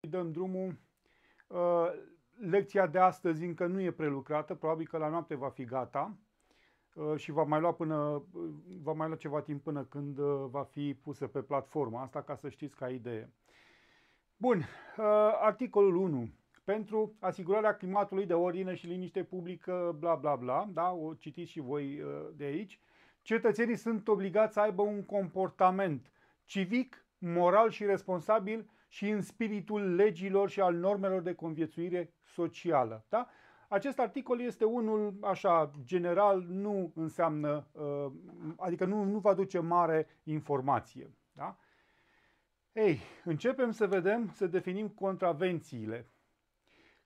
dăm drumul. Uh, lecția de astăzi încă nu e prelucrată, probabil că la noapte va fi gata uh, și va mai lua, până, uh, va mai lua ceva timp până când va fi pusă pe platforma asta, ca să știți ca idee. Bun, articolul 1. Pentru asigurarea climatului de ordine și liniște publică, bla bla bla, da, o citiți și voi de aici, cetățenii sunt obligați să aibă un comportament civic, moral și responsabil și în spiritul legilor și al normelor de conviețuire socială. Da? Acest articol este unul așa general, nu înseamnă, uh, adică nu, nu va duce mare informație. Da? Ei, începem să vedem, să definim contravențiile.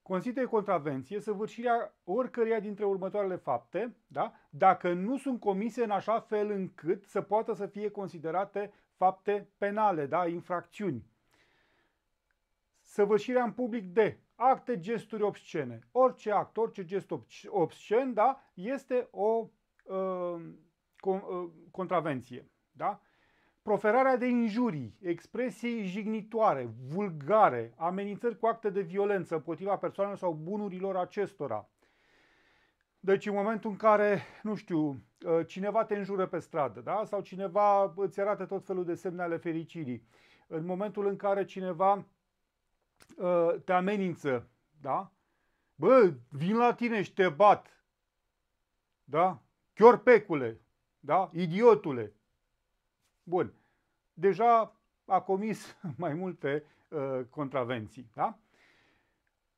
Consider contravenție săvârșirea oricăreia dintre următoarele fapte, da? dacă nu sunt comise în așa fel încât să poată să fie considerate fapte penale, da? infracțiuni săvârșirea în public de acte, gesturi obscene. Orice act, orice gest obscen, da, este o uh, con, uh, contravenție, da? Proferarea de injurii, expresii jignitoare, vulgare, amenințări cu acte de violență împotriva persoanelor sau bunurilor acestora. Deci în momentul în care, nu știu, uh, cineva te înjură pe stradă, da? Sau cineva îți arată tot felul de semne ale fericirii. În momentul în care cineva Ă, te amenință, da? Bă, vin la tine și te bat, da? Chiorpecule, da? Idiotule. Bun. Deja a comis mai multe uh, contravenții, da?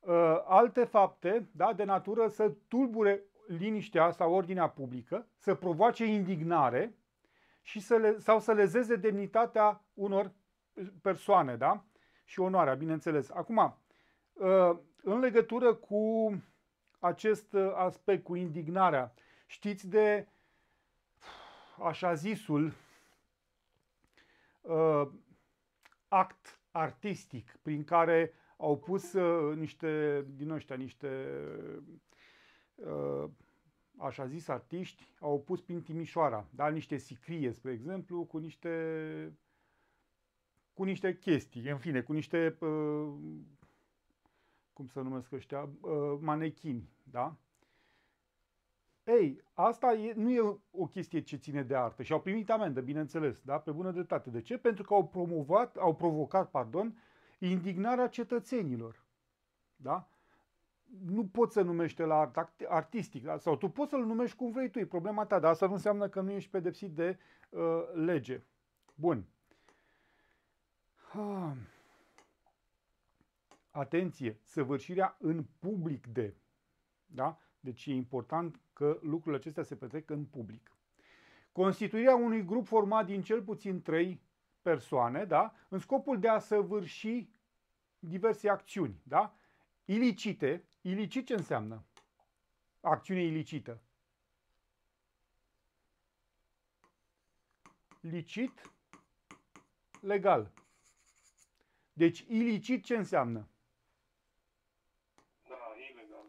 Uh, alte fapte, da, de natură să tulbure liniștea sau ordinea publică, să provoace indignare și să le, sau să lezeze demnitatea unor persoane, da? și onoarea, bineînțeles. Acum, ă, în legătură cu acest ă, aspect, cu indignarea, știți de așa zisul ă, act artistic prin care au pus niște din ăștia, niște așa zis artiști, au pus prin Timișoara, da? niște sicrie, spre exemplu, cu niște cu niște chestii, în fine, cu niște, cum să numesc ăștia, manechini, da? Ei, asta e, nu e o chestie ce ține de artă și au primit amendă, bineînțeles, da? pe bună dreptate. De ce? Pentru că au promovat, au provocat, pardon, indignarea cetățenilor. Da? Nu poți să numești la art artistic, da? sau tu poți să-l numești cum vrei tu, e problema ta, dar asta nu înseamnă că nu ești pedepsit de uh, lege. Bun. Ah. Atenție, săvârșirea în public de. Da? Deci e important că lucrurile acestea se petrec în public. Constituirea unui grup format din cel puțin trei persoane, da? în scopul de a săvârși diverse acțiuni. Da? Ilicite, ilicit ce înseamnă? Acțiune ilicită. Licit, legal. Deci ilicit ce înseamnă? Da,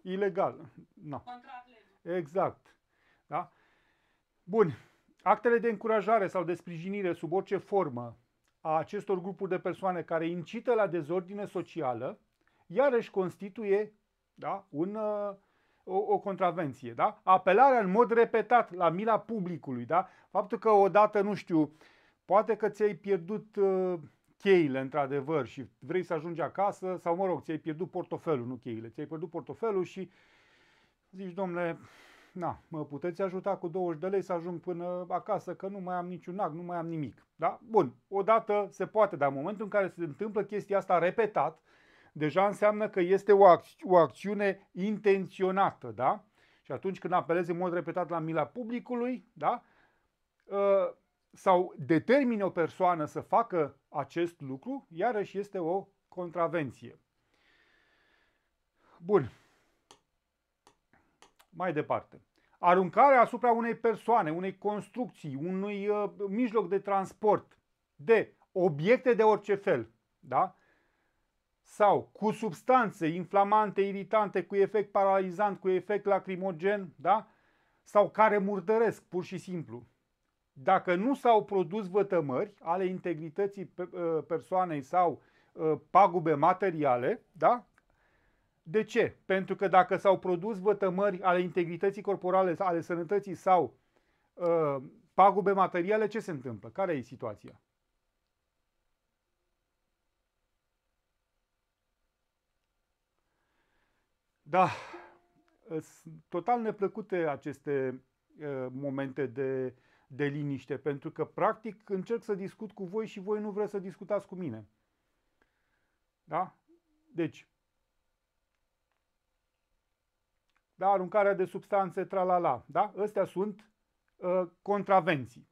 ilegal. Ilegal. Da. Exact. Da? Bun. Actele de încurajare sau de sprijinire sub orice formă a acestor grupuri de persoane care incită la dezordine socială, iarăși constituie da, un, uh, o, o contravenție. Da? Apelarea în mod repetat la mila publicului. Da? Faptul că odată, nu știu, poate că ți-ai pierdut uh, cheile într-adevăr și vrei să ajungi acasă sau mă rog, ți-ai pierdut portofelul, nu cheile, ți-ai pierdut portofelul și zici, domnule, na, mă puteți ajuta cu 20 de lei să ajung până acasă, că nu mai am niciun ac, nu mai am nimic. Da? Bun, odată se poate, dar în momentul în care se întâmplă chestia asta repetat, deja înseamnă că este o, acți- o acțiune intenționată, da? Și atunci când apelezi în mod repetat la mila publicului, da? Ă, sau determine o persoană să facă acest lucru, iarăși este o contravenție. Bun. Mai departe. Aruncarea asupra unei persoane, unei construcții, unui uh, mijloc de transport de obiecte de orice fel, da? Sau cu substanțe inflamante, iritante, cu efect paralizant, cu efect lacrimogen, da? Sau care murdăresc, pur și simplu dacă nu s-au produs vătămări ale integrității ă, persoanei sau ă, pagube materiale, da? De ce? Pentru că dacă s-au produs vătămări ale integrității corporale, ale sănătății sau uh, pagube materiale, ce se întâmplă? Care e situația? Da, sunt total neplăcute aceste uh, momente de de liniște, pentru că practic încerc să discut cu voi și voi nu vreți să discutați cu mine. Da? Deci, da, aruncarea de substanțe, tralala, da? Astea sunt uh, contravenții.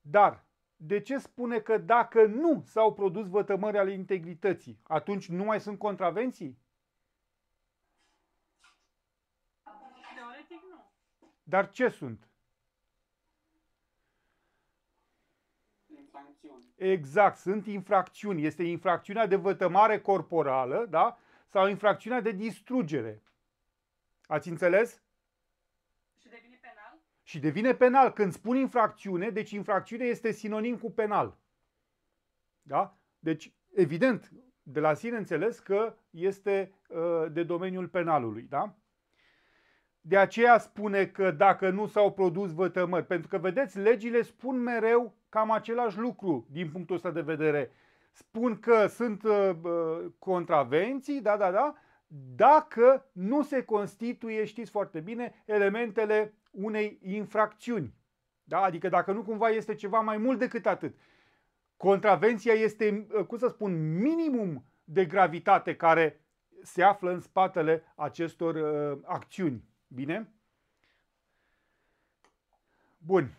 Dar, de ce spune că dacă nu s-au produs vătămări ale integrității, atunci nu mai sunt contravenții? Teoretic nu. Dar ce sunt? Exact, sunt infracțiuni. Este infracțiunea de vătămare corporală da? sau infracțiunea de distrugere. Ați înțeles? Și devine penal? Și devine penal. Când spun infracțiune, deci infracțiune este sinonim cu penal. Da? Deci, evident, de la sine înțeles că este ă, de domeniul penalului. Da? De aceea spune că dacă nu s-au produs vătămări, pentru că, vedeți, legile spun mereu cam același lucru din punctul ăsta de vedere. Spun că sunt uh, contravenții, da, da, da, dacă nu se constituie, știți foarte bine, elementele unei infracțiuni. Da? Adică dacă nu cumva este ceva mai mult decât atât. Contravenția este, uh, cum să spun, minimum de gravitate care se află în spatele acestor uh, acțiuni. Bine? Bun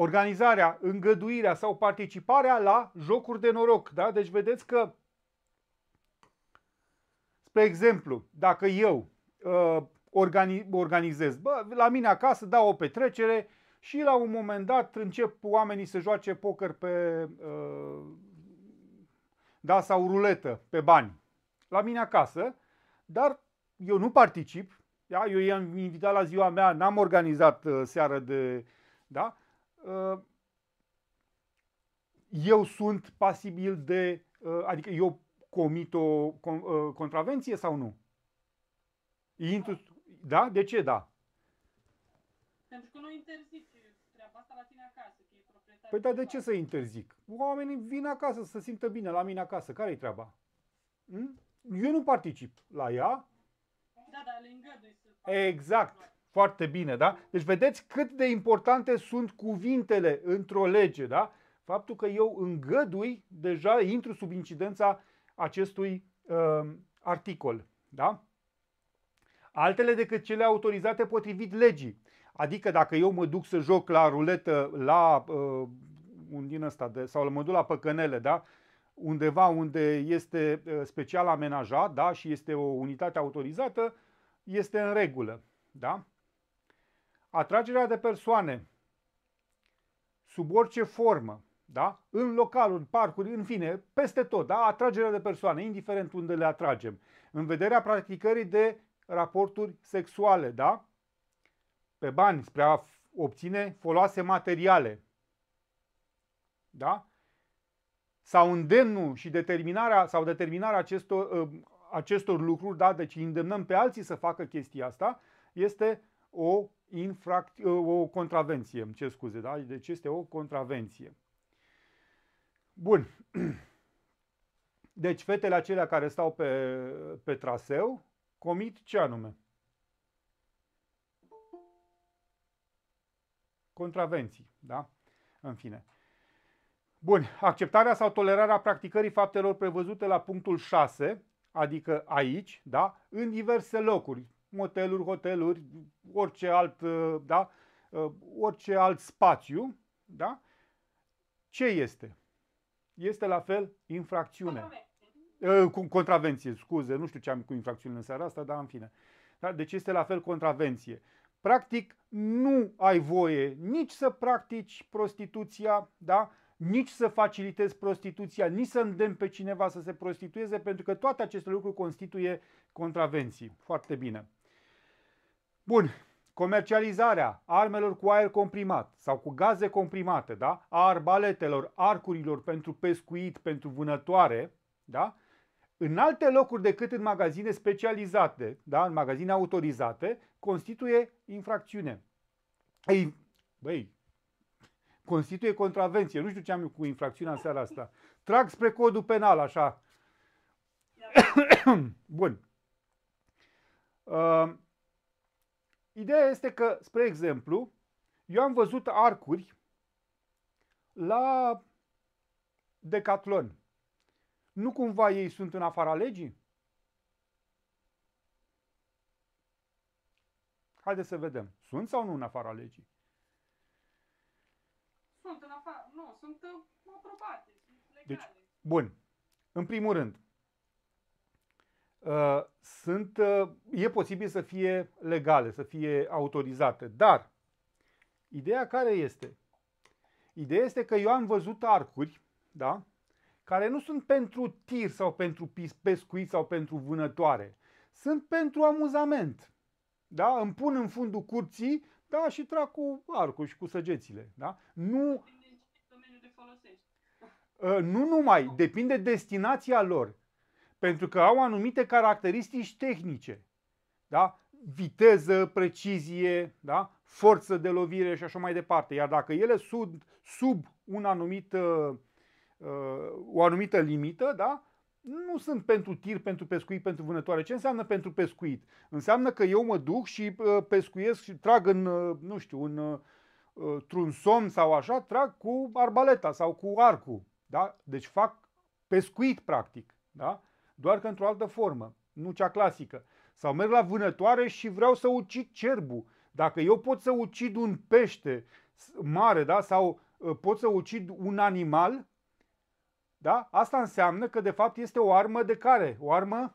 organizarea, îngăduirea sau participarea la jocuri de noroc. Da? Deci vedeți că, spre exemplu, dacă eu uh, organi- organizez, bă, la mine acasă dau o petrecere și la un moment dat încep oamenii să joace poker pe, uh, da, sau ruletă pe bani. La mine acasă, dar eu nu particip, da? eu i-am invitat la ziua mea, n-am organizat uh, seară de, da? Uh, eu sunt pasibil de, uh, adică eu comit o uh, contravenție sau nu? Intru, da? De ce da? Pentru că nu interzic treaba asta la tine acasă, că e proprietar. Păi dar de ce să interzic? Oamenii vin acasă să se simtă bine la mine acasă. care e treaba? Hm? Eu nu particip la ea. Da, dar le îngădui să Exact. Foarte bine, da? Deci vedeți cât de importante sunt cuvintele într-o lege, da? Faptul că eu îngădui, deja intru sub incidența acestui uh, articol, da? Altele decât cele autorizate potrivit legii. Adică dacă eu mă duc să joc la ruletă, la uh, un din ăsta, de, sau mă duc la păcănele, da? undeva unde este uh, special amenajat da? și este o unitate autorizată, este în regulă. Da? Atragerea de persoane sub orice formă, da? în local, în parcuri, în fine, peste tot, da? atragerea de persoane, indiferent unde le atragem, în vederea practicării de raporturi sexuale, da? pe bani, spre a obține foloase materiale. Da? Sau îndemnul și determinarea sau determinarea acestor, ă, acestor lucruri, da? deci îndemnăm pe alții să facă chestia asta, este o infract, o contravenție, îmi cer scuze, da? Deci este o contravenție. Bun. Deci fetele acelea care stau pe, pe traseu comit ce anume? Contravenții, da? În fine. Bun, acceptarea sau tolerarea practicării faptelor prevăzute la punctul 6, adică aici, da, în diverse locuri moteluri, hoteluri, orice alt, uh, da, uh, orice alt spațiu, da? Ce este? Este la fel infracțiune. Contravenție. Uh, contravenție, scuze, nu știu ce am cu infracțiune în seara asta, dar în fine. Da? Deci este la fel contravenție. Practic, nu ai voie nici să practici prostituția, da? nici să facilitezi prostituția, nici să îndemn pe cineva să se prostitueze, pentru că toate aceste lucruri constituie contravenții. Foarte bine. Bun, comercializarea armelor cu aer comprimat sau cu gaze comprimate, da? a arbaletelor, arcurilor pentru pescuit, pentru vânătoare, da? în alte locuri decât în magazine specializate, da? în magazine autorizate, constituie infracțiune. Ei, băi, constituie contravenție. Nu știu ce am eu cu infracțiunea în seara asta. Trag spre codul penal, așa. Bun. Uh, Ideea este că, spre exemplu, eu am văzut arcuri la Decathlon. Nu cumva ei sunt în afara legii? Haideți să vedem. Sunt sau nu în afara legii? Sunt în afara, nu, sunt uh, aprobate, legale. Deci, bun. În primul rând, Uh, sunt, uh, e posibil să fie legale, să fie autorizate. Dar ideea care este? Ideea este că eu am văzut arcuri, da? care nu sunt pentru tir sau pentru pescuit sau pentru vânătoare. Sunt pentru amuzament. Da? Îmi pun în fundul curții da? și trag cu arcul și cu săgețile. Da? Nu, uh, nu numai, depinde destinația lor. Pentru că au anumite caracteristici tehnice. Da? Viteză, precizie, da? forță de lovire și așa mai departe. Iar dacă ele sunt sub un anumit, uh, uh, o anumită limită, da? nu sunt pentru tir, pentru pescuit, pentru vânătoare. Ce înseamnă pentru pescuit? Înseamnă că eu mă duc și uh, pescuiesc și trag în, nu știu, un trunsom sau așa, trag cu arbaleta sau cu arcul. Da? Deci fac pescuit practic. Da? doar că într-o altă formă, nu cea clasică. Sau merg la vânătoare și vreau să ucid cerbul. Dacă eu pot să ucid un pește mare, da, sau uh, pot să ucid un animal, da? Asta înseamnă că de fapt este o armă de care? O armă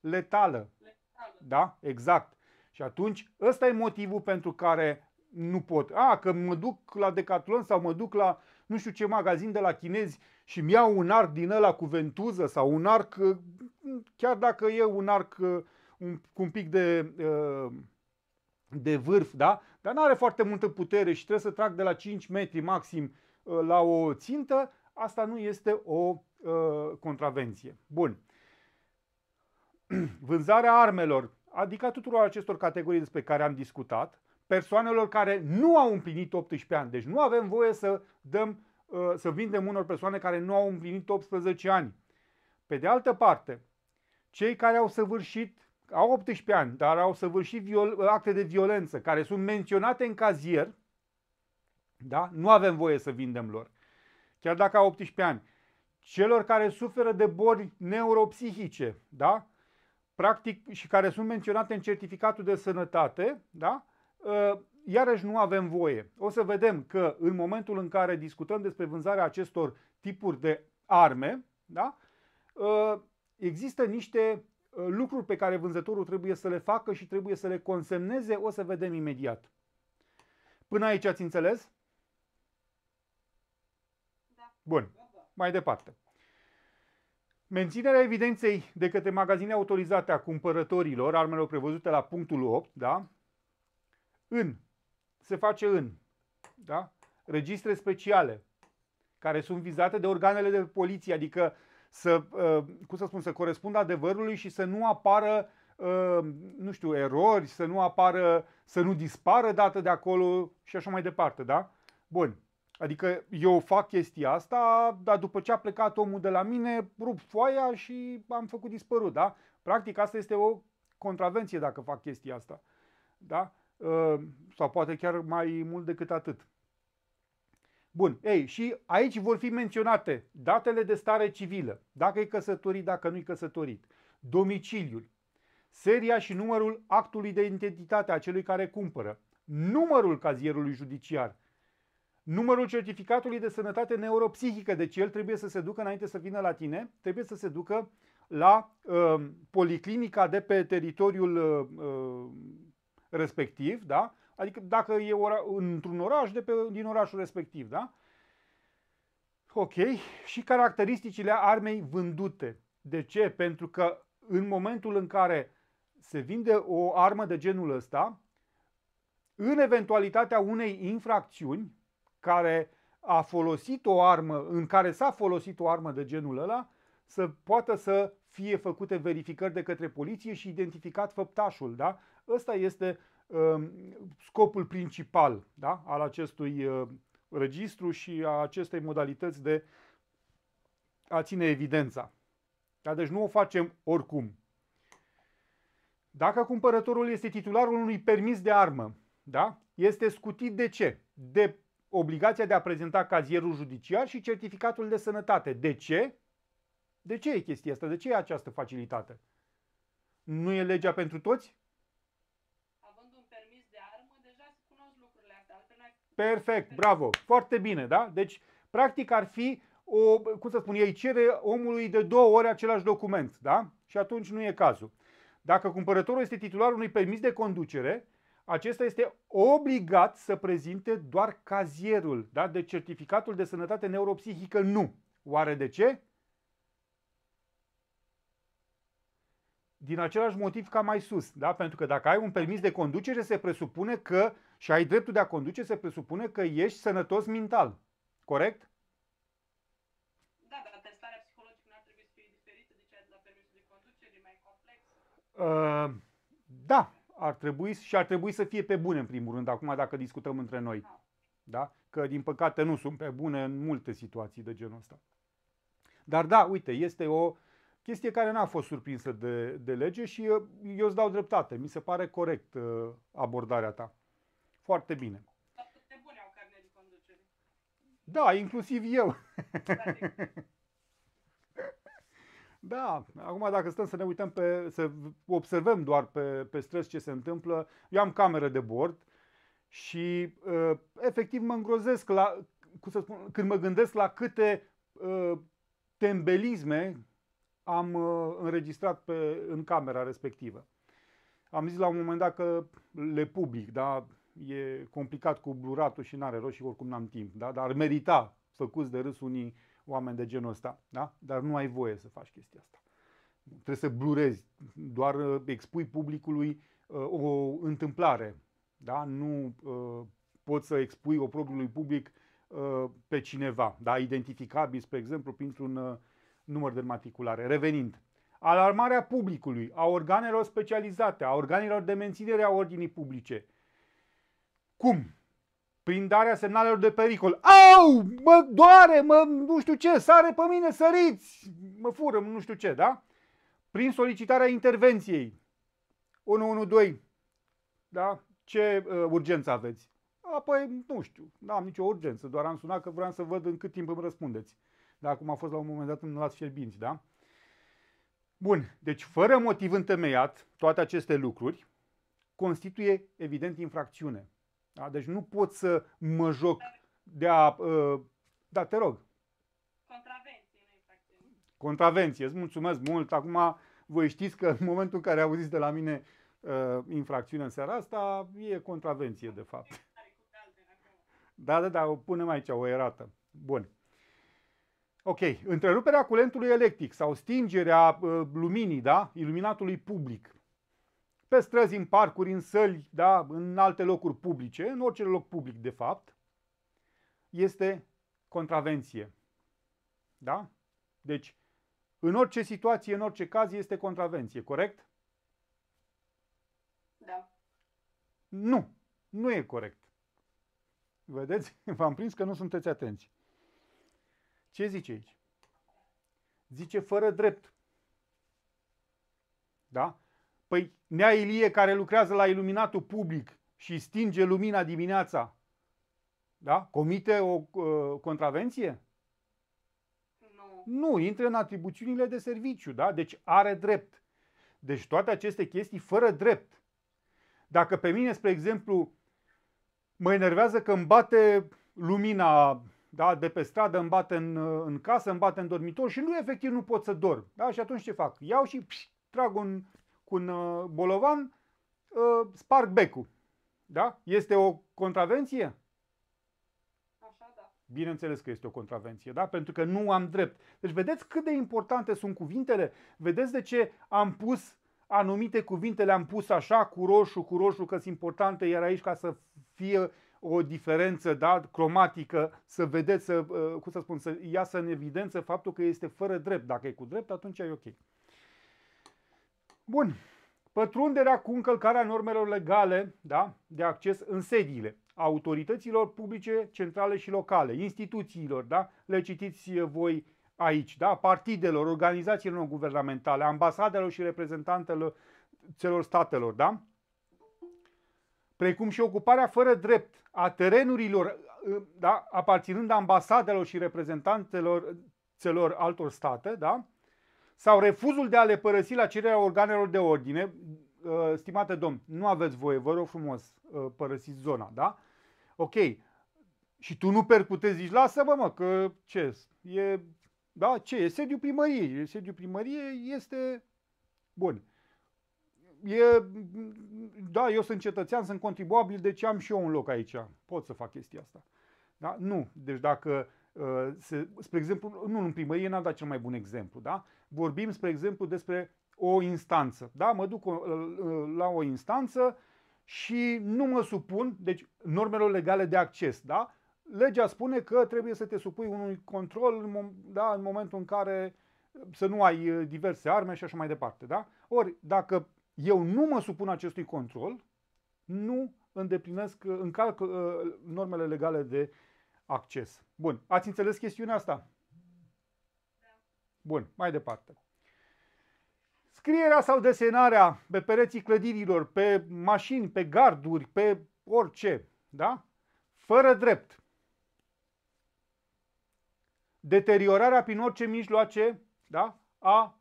letală. letală. Da? Exact. Și atunci ăsta e motivul pentru care nu pot. A, că mă duc la Decathlon sau mă duc la nu știu ce magazin de la chinezi și mi iau un arc din ăla cu ventuză sau un arc, uh, chiar dacă e un arc uh, un, cu un pic de, uh, de vârf, da? dar nu are foarte multă putere și trebuie să trag de la 5 metri maxim la o țintă, asta nu este o contravenție. Bun. Vânzarea armelor, adică a tuturor acestor categorii despre care am discutat, persoanelor care nu au împlinit 18 ani. Deci nu avem voie să dăm Uh, să vindem unor persoane care nu au împlinit 18 ani. Pe de altă parte, cei care au săvârșit, au 18 ani, dar au săvârșit viol, uh, acte de violență, care sunt menționate în cazier, da? nu avem voie să vindem lor, chiar dacă au 18 ani. Celor care suferă de boli neuropsihice, da? practic și care sunt menționate în certificatul de sănătate, da? Uh, iarăși nu avem voie. O să vedem că în momentul în care discutăm despre vânzarea acestor tipuri de arme, da, uh, există niște uh, lucruri pe care vânzătorul trebuie să le facă și trebuie să le consemneze, o să vedem imediat. Până aici ați înțeles? Da. Bun, mai departe. Menținerea evidenței de către magazine autorizate a cumpărătorilor armelor prevăzute la punctul 8, da? În se face în da? registre speciale care sunt vizate de organele de poliție, adică să, uh, cum să spun, să corespundă adevărului și să nu apară, uh, nu știu, erori, să nu apară, să nu dispară dată de acolo și așa mai departe, da? Bun. Adică eu fac chestia asta, dar după ce a plecat omul de la mine, rup foaia și am făcut dispărut, da? Practic asta este o contravenție dacă fac chestia asta, da? Ă, sau poate chiar mai mult decât atât. Bun, ei, și aici vor fi menționate datele de stare civilă, dacă e căsătorit, dacă nu e căsătorit, domiciliul, seria și numărul actului de identitate a celui care cumpără, numărul cazierului judiciar, numărul certificatului de sănătate neuropsihică, deci el trebuie să se ducă înainte să vină la tine, trebuie să se ducă la uh, policlinica de pe teritoriul uh, respectiv, da? Adică dacă e ora, într-un oraș, de pe, din orașul respectiv, da? Ok, și caracteristicile armei vândute. De ce? Pentru că în momentul în care se vinde o armă de genul ăsta, în eventualitatea unei infracțiuni care a folosit o armă, în care s-a folosit o armă de genul ăla, să poată să fie făcute verificări de către poliție și identificat făptașul, da? Ăsta este um, scopul principal da? al acestui uh, registru și a acestei modalități de a ține evidența. Da? Deci nu o facem oricum. Dacă cumpărătorul este titularul unui permis de armă, da? este scutit de ce? De obligația de a prezenta cazierul judiciar și certificatul de sănătate. De ce? De ce e chestia asta? De ce e această facilitate? Nu e legea pentru toți? Perfect, bravo, foarte bine, da? Deci, practic ar fi o, cum să spun, ei cere omului de două ori același document, da? Și atunci nu e cazul. Dacă cumpărătorul este titularul unui permis de conducere, acesta este obligat să prezinte doar cazierul, da? De deci, certificatul de sănătate neuropsihică nu. Oare de ce? Din același motiv ca mai sus, da? Pentru că dacă ai un permis de conducere, se presupune că și ai dreptul de a conduce, se presupune că ești sănătos mental. Corect? Da, ar trebui Uh, da, ar trebui și ar trebui să fie pe bune în primul rând, acum dacă discutăm între noi. Da. da? Că din păcate nu sunt pe bune în multe situații de genul ăsta. Dar da, uite, este o chestie care n-a fost surprinsă de, de lege și eu, eu îți dau dreptate. Mi se pare corect uh, abordarea ta foarte bine. bune au carnet de conducere. Da, inclusiv eu. Da, acum dacă stăm să ne uităm pe, să observăm doar pe, pe străzi ce se întâmplă, eu am cameră de bord și uh, efectiv mă îngrozesc la, cum să spun, când mă gândesc la câte uh, tembelisme am uh, înregistrat pe, în camera respectivă. Am zis la un moment dat că le public, da, e complicat cu bluratul și n-are rost și oricum n-am timp, da? dar merita făcuți de râs unii oameni de genul ăsta, da? dar nu ai voie să faci chestia asta. Trebuie să blurezi, doar uh, expui publicului uh, o întâmplare, da? nu uh, poți să expui oprobiului public uh, pe cineva, da? identificabil, spre exemplu, printr-un uh, număr de matriculare. Revenind, alarmarea publicului, a organelor specializate, a organelor de menținere a ordinii publice – cum? Prin darea semnalelor de pericol. Au! Mă doare, mă nu știu ce, sare pe mine, săriți! Mă fură, nu știu ce, da? Prin solicitarea intervenției. 112. Da? Ce uh, urgență aveți? Apoi nu știu, nu am nicio urgență, doar am sunat că vreau să văd în cât timp îmi răspundeți. Dar acum a fost la un moment dat în lați fierbinți, da? Bun, deci fără motiv întemeiat, toate aceste lucruri constituie evident infracțiune. Da? Deci nu pot să mă joc de a... Uh, da, te rog. Contravenție, Contravenție, îți mulțumesc mult. Acum voi știți că în momentul în care auziți de la mine uh, infracțiune în seara asta, e contravenție de fapt. Da, da, da, o punem aici, o erată. Bun. Ok, întreruperea curentului electric sau stingerea uh, luminii, da, iluminatului public pe străzi, în parcuri, în săli, da, în alte locuri publice, în orice loc public de fapt, este contravenție. Da? Deci, în orice situație, în orice caz, este contravenție, corect? Da. Nu, nu e corect. Vedeți? V-am prins că nu sunteți atenți. Ce zice aici? Zice fără drept. Da? Păi Nea Ilie care lucrează la iluminatul public și stinge lumina dimineața, da? comite o uh, contravenție? Nu. Nu, intră în atribuțiunile de serviciu, da? Deci are drept. Deci toate aceste chestii fără drept. Dacă pe mine, spre exemplu, mă enervează că îmi bate lumina da, de pe stradă, îmi bate în, în casă, îmi bate în dormitor și nu efectiv nu pot să dorm. Da? Și atunci ce fac? Iau și pș, trag un cu un uh, bolovan, uh, sparg becul. Da? Este o contravenție? Așa, da. Bineînțeles că este o contravenție, da? Pentru că nu am drept. Deci vedeți cât de importante sunt cuvintele? Vedeți de ce am pus anumite cuvinte, le-am pus așa, cu roșu, cu roșu, că sunt importante, iar aici ca să fie o diferență da, cromatică, să vedeți, să, uh, cum să spun, să iasă în evidență faptul că este fără drept. Dacă e cu drept, atunci e ok. Bun. Pătrunderea cu încălcarea normelor legale da, de acces în sediile autorităților publice, centrale și locale, instituțiilor, da? le citiți voi aici, da? partidelor, organizațiilor non-guvernamentale, ambasadelor și reprezentantelor celor statelor, da? precum și ocuparea fără drept a terenurilor da? aparținând ambasadelor și reprezentantelor celor altor state, da? sau refuzul de a le părăsi la cererea organelor de ordine, uh, stimate domn, nu aveți voie, vă rog frumos, uh, părăsiți zona, da? Ok, și tu nu percutezi, zici, lasă-mă, mă, că ce, e, da, ce, e sediu primărie. e sediu primărie este, bun, e, da, eu sunt cetățean, sunt contribuabil, deci am și eu un loc aici, pot să fac chestia asta, da? Nu, deci dacă, uh, se, spre exemplu, nu în primărie n-am dat cel mai bun exemplu, da? vorbim, spre exemplu, despre o instanță. Da? Mă duc uh, uh, la o instanță și nu mă supun, deci normelor legale de acces, da? Legea spune că trebuie să te supui unui control da, în momentul în care uh, să nu ai diverse arme și așa mai departe. Da? Ori, dacă eu nu mă supun acestui control, nu îndeplinesc, încalc normele legale de acces. Bun, ați înțeles chestiunea asta? Bun, mai departe. Scrierea sau desenarea pe pereții clădirilor, pe mașini, pe garduri, pe orice, da? Fără drept. Deteriorarea prin orice mijloace, da? A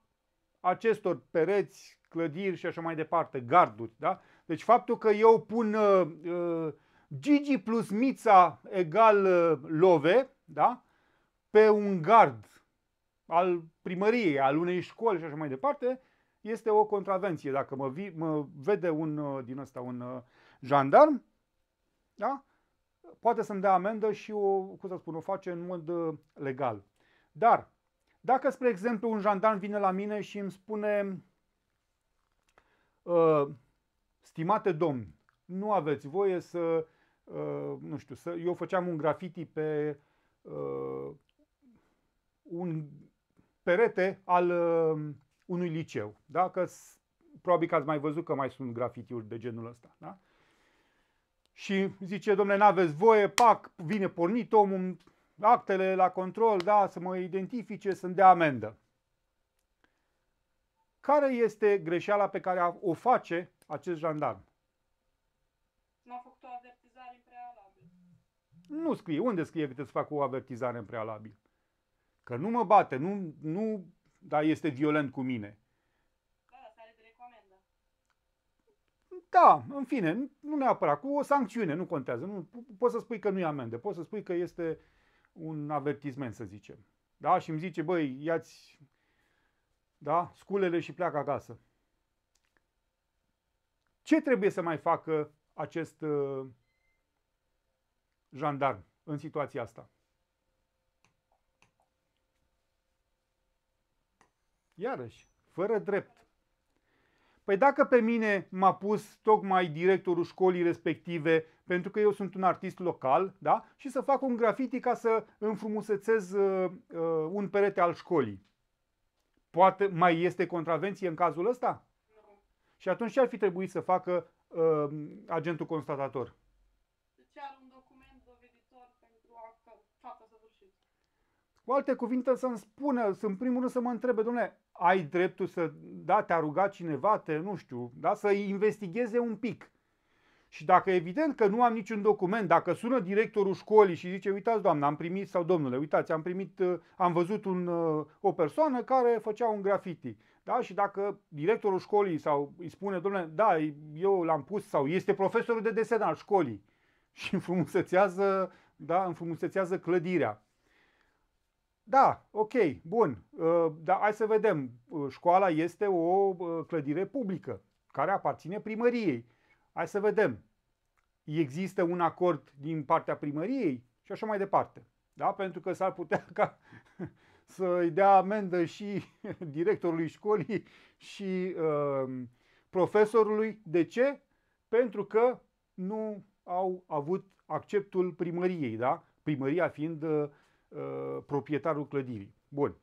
acestor pereți, clădiri și așa mai departe, garduri, da? Deci faptul că eu pun uh, uh, Gigi plus Mița egal uh, Love, da? Pe un gard al primăriei, al unei școli și așa mai departe, este o contravenție. Dacă mă, vi, mă vede un uh, din ăsta, un uh, jandarm, da? poate să-mi dea amendă și o, cum să spun, o face în mod uh, legal. Dar, dacă, spre exemplu, un jandarm vine la mine și îmi spune, stimate domn, nu aveți voie să, nu știu, să, eu făceam un graffiti pe un perete al uh, unui liceu. Da? Că, probabil că ați mai văzut că mai sunt grafitiuri de genul ăsta. Da? Și zice, domnule, n-aveți voie, pac, vine pornit omul, actele la control, da, să mă identifice, să-mi dea amendă. Care este greșeala pe care o face acest jandarm? N-a făcut o avertizare în prealabil. Nu scrie. Unde scrie că trebuie să o avertizare în prealabil? Că nu mă bate, nu, nu dar este violent cu mine. Da, recomandă. Da, în fine, nu neapărat, cu o sancțiune, nu contează. Nu, poți să spui că nu e amendă, poți să spui că este un avertisment, să zicem. Da? Și îmi zice, băi, iați da? sculele și pleacă acasă. Ce trebuie să mai facă acest uh, jandarm în situația asta? Iarăși, fără drept. Păi dacă pe mine m-a pus tocmai directorul școlii respective, pentru că eu sunt un artist local, da? și să fac un grafiti ca să înfrumusețez uh, uh, un perete al școlii, poate mai este contravenție în cazul ăsta? Și atunci ce ar fi trebuit să facă uh, agentul constatator? Cu alte cuvinte, să-mi spună, să, în primul rând să mă întrebe, domnule, ai dreptul să, da, te-a rugat cineva, te, nu știu, da, să investigheze un pic. Și dacă evident că nu am niciun document, dacă sună directorul școlii și zice, uitați doamne, am primit, sau domnule, uitați, am primit, uh, am văzut un, uh, o persoană care făcea un graffiti. Da? Și dacă directorul școlii sau îi spune, domnule, da, eu l-am pus sau este profesorul de desen al școlii și înfrumusețează, da, înfrumusețează clădirea da, ok, bun, uh, dar hai să vedem. Uh, școala este o uh, clădire publică care aparține primăriei. Hai să vedem. Există un acord din partea primăriei și așa mai departe. Da? Pentru că s-ar putea ca să-i dea amendă și directorului școlii și uh, profesorului. De ce? Pentru că nu au avut acceptul primăriei, da? Primăria fiind uh, Uh, proprietarul clădirii. Bun.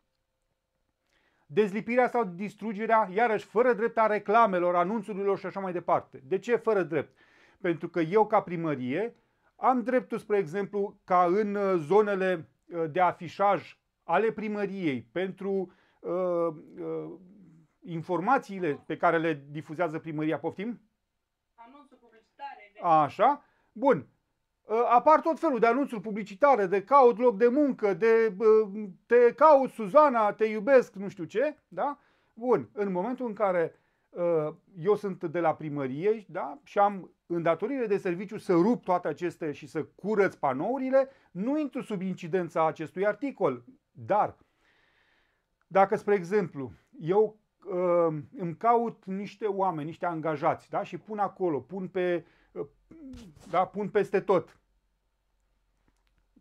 Dezlipirea sau distrugerea, iarăși, fără drept a reclamelor, anunțurilor și așa mai departe. De ce fără drept? Pentru că eu, ca primărie, am dreptul, spre exemplu, ca în uh, zonele uh, de afișaj ale primăriei pentru uh, uh, informațiile pe care le difuzează primăria, poftim? Anunțul publicitare. Așa. Bun. Ă, apar tot felul de anunțuri publicitare, de caut loc de muncă, de te caut Suzana, te iubesc, nu știu ce, da? Bun, în momentul în care ă, eu sunt de la primărie da? și am îndatorire de serviciu să rup toate acestea și să curăț panourile, nu intru sub incidența acestui articol. Dar, dacă, spre exemplu, eu ă, îmi caut niște oameni, niște angajați da? și pun acolo, pun pe uh, da, pun peste tot.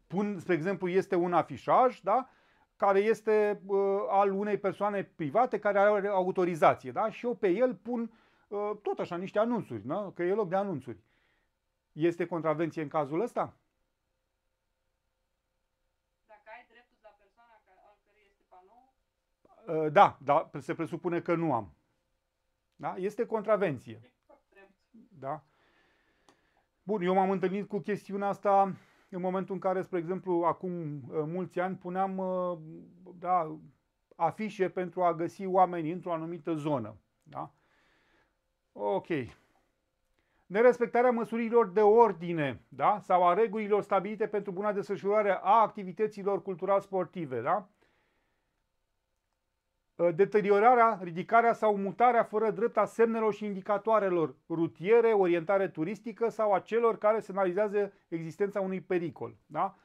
Pun, spre exemplu, este un afișaj, da, care este uh, al unei persoane private care are autorizație, da, și eu pe el pun uh, tot așa niște anunțuri, da, că e loc de anunțuri. Este contravenție în cazul ăsta? Uh, da, dar se presupune că nu am. Da? Este contravenție. Da? Bun, eu m-am întâlnit cu chestiunea asta în momentul în care, spre exemplu, acum uh, mulți ani puneam uh, da, afișe pentru a găsi oameni într-o anumită zonă. Da? Ok. Nerespectarea măsurilor de ordine da? sau a regulilor stabilite pentru buna desfășurare a activităților cultural-sportive. Da? Uh, deteriorarea, ridicarea sau mutarea fără drept a semnelor și indicatoarelor rutiere, orientare turistică sau a celor care semnalizează existența unui pericol. Da?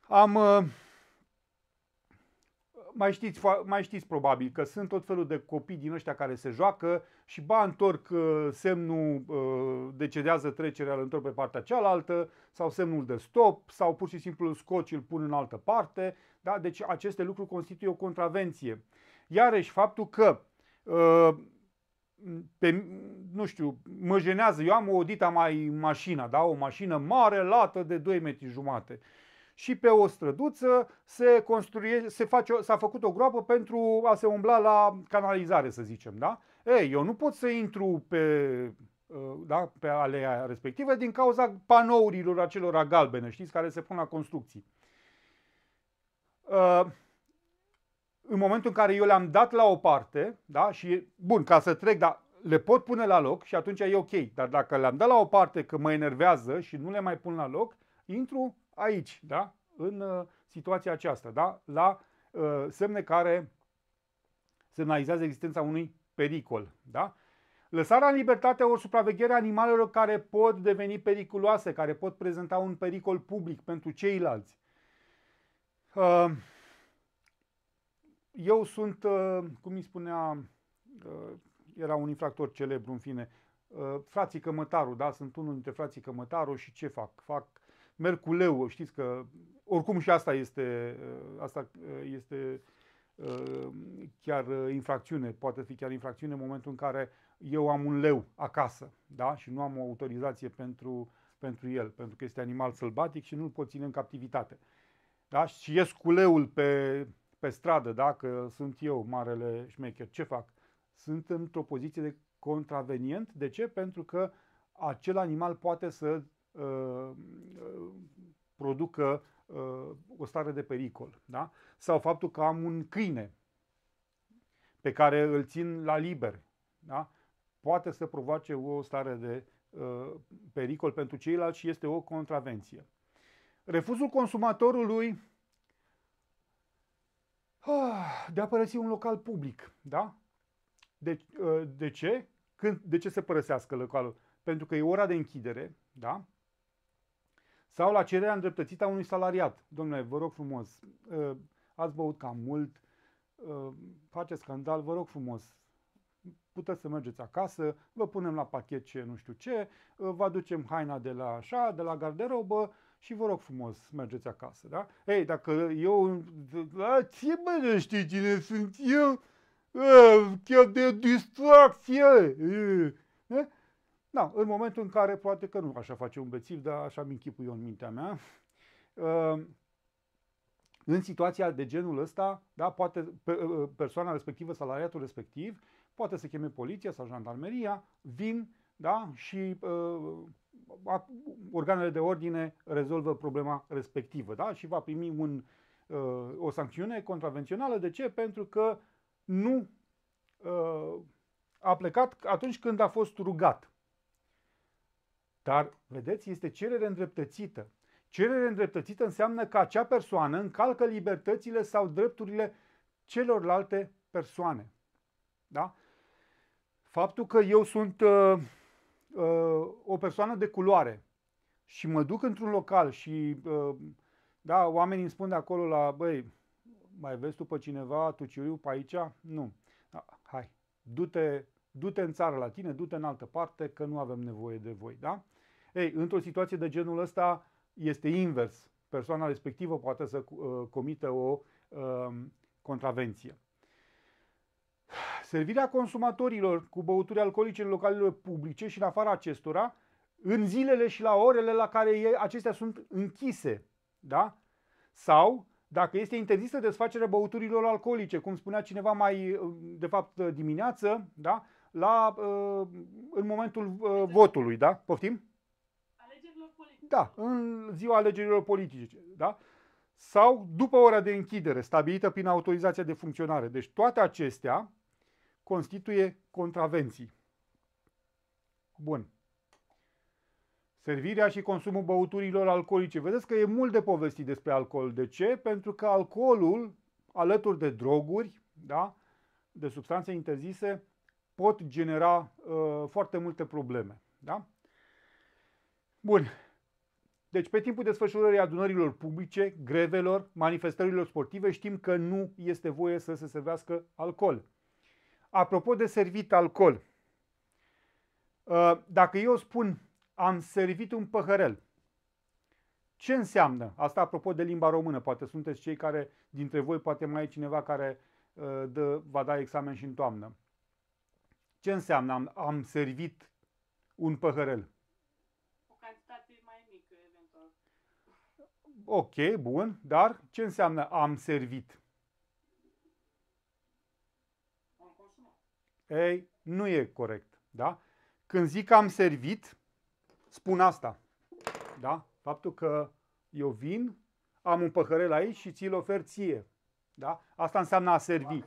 Am uh, mai știți, mai știți probabil că sunt tot felul de copii din ăștia care se joacă și ba întorc uh, semnul, uh, decedează trecerea, îl întorc pe partea cealaltă sau semnul de stop sau pur și simplu îl scoci, îl pun în altă parte. Da? Deci aceste lucruri constituie o contravenție. Iarăși faptul că uh, pe, nu știu, mă jenează, eu am o odita mai mașina, da? o mașină mare, lată de 2 metri jumate și pe o străduță se construie, se face, s-a făcut o groapă pentru a se umbla la canalizare, să zicem, da? Ei, eu nu pot să intru pe uh, da, pe alea respectivă din cauza panourilor acelor galbene, știți, care se pun la construcții. Uh, în momentul în care eu le-am dat la o parte, da, și bun, ca să trec, dar le pot pune la loc și atunci e ok, dar dacă le-am dat la o parte că mă enervează și nu le mai pun la loc, intru aici, da? în uh, situația aceasta, da? la uh, semne care semnalizează existența unui pericol. Da? Lăsarea în libertate ori supravegherea animalelor care pot deveni periculoase, care pot prezenta un pericol public pentru ceilalți. Uh, eu sunt, uh, cum mi spunea, uh, era un infractor celebru, în fine, uh, frații Cămătaru, da, sunt unul dintre frații Cămătaru și ce fac? Fac Merculeu, știți că oricum și asta este, ă, asta ă, este ă, chiar infracțiune, poate fi chiar infracțiune în momentul în care eu am un leu acasă da? și nu am o autorizație pentru, pentru el, pentru că este animal sălbatic și nu-l pot ține în captivitate. Da? Și ies cu leul pe, pe stradă, dacă sunt eu marele șmecher, ce fac? Sunt într-o poziție de contravenient. De ce? Pentru că acel animal poate să Uh, uh, producă uh, o stare de pericol. Da? Sau faptul că am un câine pe care îl țin la liber, da? poate să provoace o stare de uh, pericol pentru ceilalți și este o contravenție. Refuzul consumatorului ah, de a părăsi un local public, da? De, uh, de ce? Când, de ce se părăsească localul? Pentru că e ora de închidere, da? Sau la cererea îndreptățită a unui salariat. Domnule, vă rog frumos, uh, ați băut cam mult, uh, face scandal, vă rog frumos, puteți să mergeți acasă, vă punem la pachet ce nu știu ce, uh, vă aducem haina de la așa, de la garderobă și vă rog frumos, mergeți acasă, da? Ei, dacă eu, la da, ce bă, nu știi cine sunt eu? Chiar de distracție! Da? Da, în momentul în care, poate că nu așa face un bețiv, dar așa mi închipu eu în mintea mea, ehm, în situația de genul ăsta, da, poate ă, ă, persoana respectivă, salariatul respectiv, poate să cheme poliția sau jandarmeria, vin da, și uh, organele de ordine rezolvă problema respectivă da, și va primi un, uh, o sancțiune contravențională. De ce? Pentru că nu uh, a plecat atunci când a fost rugat. Dar, vedeți, este cerere îndreptățită. Cerere îndreptățită înseamnă că acea persoană încalcă libertățile sau drepturile celorlalte persoane. Da? Faptul că eu sunt uh, uh, o persoană de culoare și mă duc într-un local și uh, da, oamenii îmi spun de acolo la, băi, mai vezi tu pe cineva ciuriu pe aici? Nu. Da, hai, du-te du-te în țară la tine, du-te în altă parte, că nu avem nevoie de voi. Da? Ei, într-o situație de genul ăsta este invers. Persoana respectivă poate să uh, comită o um, contravenție. Servirea consumatorilor cu băuturi alcoolice în localele publice și în afara acestora, în zilele și la orele la care acestea sunt închise, da? Sau dacă este interzisă desfacerea băuturilor alcoolice, cum spunea cineva mai uh, de fapt dimineață, da? la, uh, în momentul uh, votului, da? Poftim? Alegerilor politice. Da, în ziua alegerilor politice, da? Sau după ora de închidere, stabilită prin autorizația de funcționare. Deci toate acestea constituie contravenții. Bun. Servirea și consumul băuturilor alcoolice. Vedeți că e mult de povestit despre alcool. De ce? Pentru că alcoolul, alături de droguri, da? de substanțe interzise, pot genera uh, foarte multe probleme. Da? Bun. Deci, pe timpul desfășurării adunărilor publice, grevelor, manifestărilor sportive, știm că nu este voie să se servească alcool. Apropo de servit alcool, uh, dacă eu spun am servit un păhărel, ce înseamnă? Asta apropo de limba română, poate sunteți cei care, dintre voi, poate mai e cineva care uh, dă, va da examen și în toamnă. Ce înseamnă am, am servit un păhărel? O cantitate mai mică, eventual. Ok, bun, dar ce înseamnă am servit? Am consumat. Ei, nu e corect, da? Când zic am servit, spun asta, da? Faptul că eu vin, am un păhărel aici și ți-l ofer ție, da? Asta înseamnă a servi.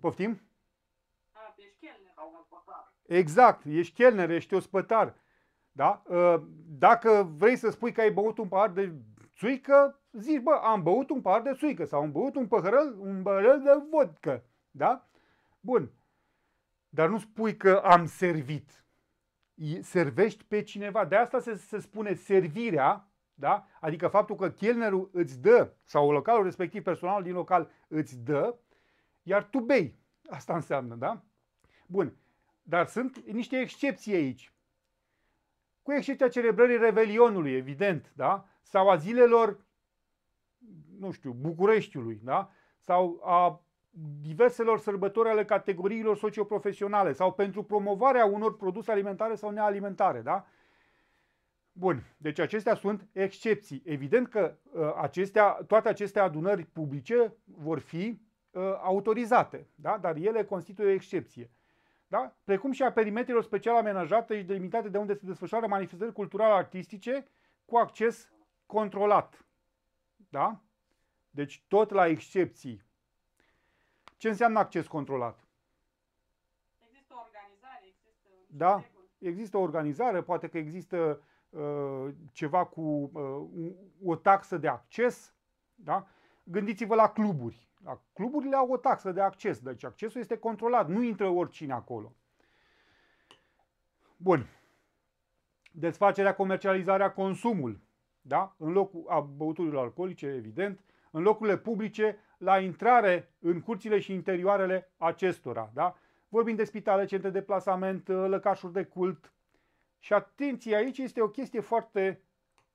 Poftim? Exact, ești chelner, ești ospătar. Da? Ă, dacă vrei să spui că ai băut un pahar de țuică, zici, bă, am băut un pahar de țuică sau am băut un pahar un păhărel de vodcă. Da? Bun. Dar nu spui că am servit. Servești pe cineva. De asta se, se spune servirea, da? adică faptul că chelnerul îți dă, sau localul respectiv, personal din local îți dă, iar tu bei. Asta înseamnă, da? Bun. Dar sunt niște excepții aici. Cu excepția celebrării Revelionului, evident, da? Sau a zilelor, nu știu, Bucureștiului, da? Sau a diverselor sărbători ale categoriilor socioprofesionale sau pentru promovarea unor produse alimentare sau nealimentare, da? Bun, deci acestea sunt excepții. Evident că uh, acestea, toate aceste adunări publice vor fi uh, autorizate, da? dar ele constituie o excepție da? precum și a perimetrilor special amenajate și delimitate de unde se desfășoară manifestări culturale artistice cu acces controlat. Da? Deci tot la excepții. Ce înseamnă acces controlat? Există o organizare, există Da, există o organizare, poate că există uh, ceva cu uh, o taxă de acces, da? Gândiți-vă la cluburi. La cluburile au o taxă de acces, deci accesul este controlat, nu intră oricine acolo. Bun. Desfacerea, comercializarea, consumul. Da? În locul a băuturilor alcoolice, evident, în locurile publice, la intrare în curțile și interioarele acestora. Da? Vorbim de spitale, centre de plasament, ă, lăcașuri de cult. Și atenție, aici este o chestie foarte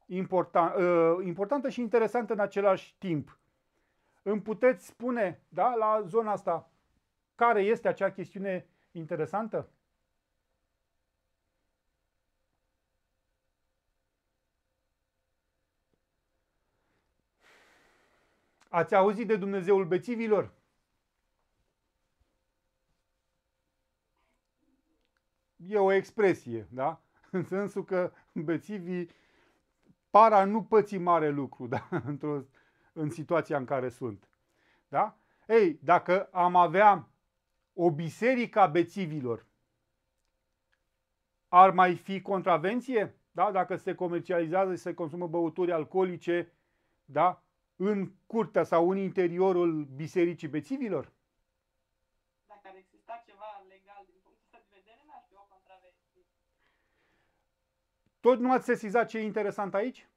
important, ă, importantă și interesantă în același timp. Îmi puteți spune, da, la zona asta, care este acea chestiune interesantă? Ați auzit de Dumnezeul bețivilor? E o expresie, da? În sensul că bețivii para nu păți mare lucru, da? Într-o în situația în care sunt. Da? Ei, dacă am avea o biserică a bețivilor, ar mai fi contravenție? Da? Dacă se comercializează și se consumă băuturi alcoolice da? în curtea sau în interiorul bisericii bețivilor? Dacă ar exista ceva legal din punctul de vedere, n-ar fi o contravenție. Tot nu ați sesizat ce e interesant aici?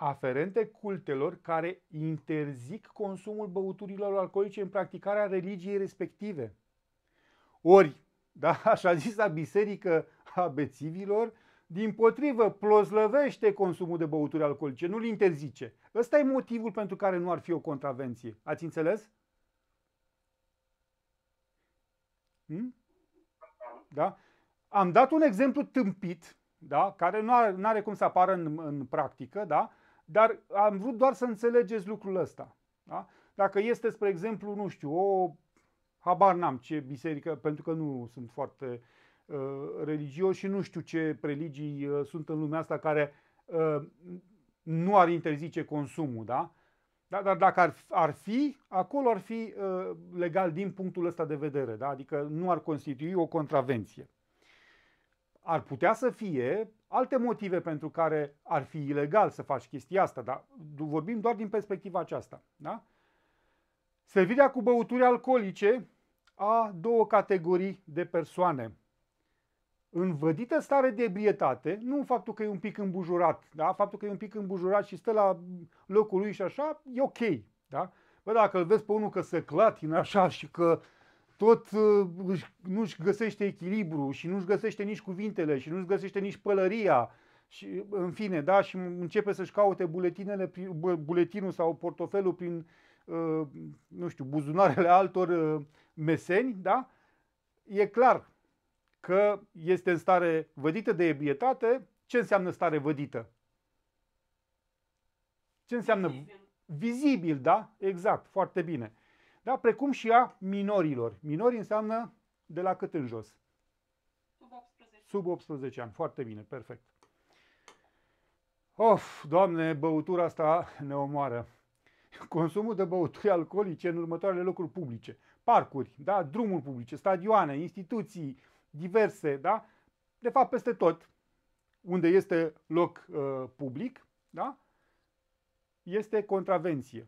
aferente cultelor care interzic consumul băuturilor alcoolice în practicarea religiei respective. Ori, da, așa zisa biserică a bețivilor, din potrivă, plozlăvește consumul de băuturi alcoolice, nu-l interzice. Ăsta e motivul pentru care nu ar fi o contravenție. Ați înțeles? Hmm? Da? Am dat un exemplu tâmpit, da? care nu are, nu are cum să apară în, în practică, da? Dar am vrut doar să înțelegeți lucrul ăsta. Da? Dacă este, spre exemplu, nu știu, o habar n-am ce biserică, pentru că nu sunt foarte uh, religios și nu știu ce religii uh, sunt în lumea asta care uh, nu ar interzice consumul, da? Da, dar dacă ar, ar fi, acolo ar fi uh, legal din punctul ăsta de vedere, da? adică nu ar constitui o contravenție. Ar putea să fie alte motive pentru care ar fi ilegal să faci chestia asta, dar vorbim doar din perspectiva aceasta. Da? Servirea cu băuturi alcoolice a două categorii de persoane. În vădită stare de ebrietate, nu faptul că e un pic îmbujurat, da? faptul că e un pic îmbujurat și stă la locul lui și așa, e ok. Da? Bă, dacă îl vezi pe unul că se clatină așa și că uh, tot uh, nu-și găsește echilibru și nu-și găsește nici cuvintele și nu-și găsește nici pălăria și în fine, da, și începe să-și caute buletinele, buletinul sau portofelul prin, uh, nu știu, buzunarele altor uh, meseni, da, e clar că este în stare vădită de ebrietate. Ce înseamnă stare vădită? Ce înseamnă? Vizibil, Vizibil da? Exact, foarte bine da? precum și a minorilor. Minori înseamnă de la cât în jos? Sub 18. Sub 18 ani. Foarte bine, perfect. Of, doamne, băutura asta ne omoară. Consumul de băuturi alcoolice în următoarele locuri publice. Parcuri, da? drumuri publice, stadioane, instituții diverse, da? de fapt peste tot unde este loc uh, public, da? este contravenție.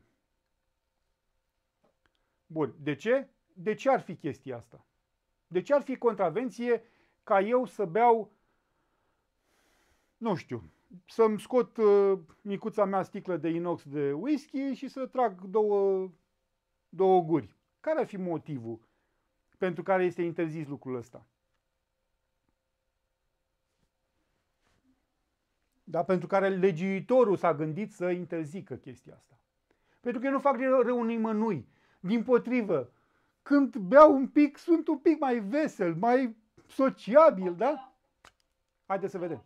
Bun, de ce? De ce ar fi chestia asta? De ce ar fi contravenție ca eu să beau, nu știu, să-mi scot uh, micuța mea sticlă de inox de whisky și să trag două, două guri? Care ar fi motivul pentru care este interzis lucrul ăsta? Dar pentru care legiuitorul s-a gândit să interzică chestia asta. Pentru că eu nu fac rău nimănui. Din potrivă, când beau un pic, sunt un pic mai vesel, mai sociabil, da? Haideți să vedem.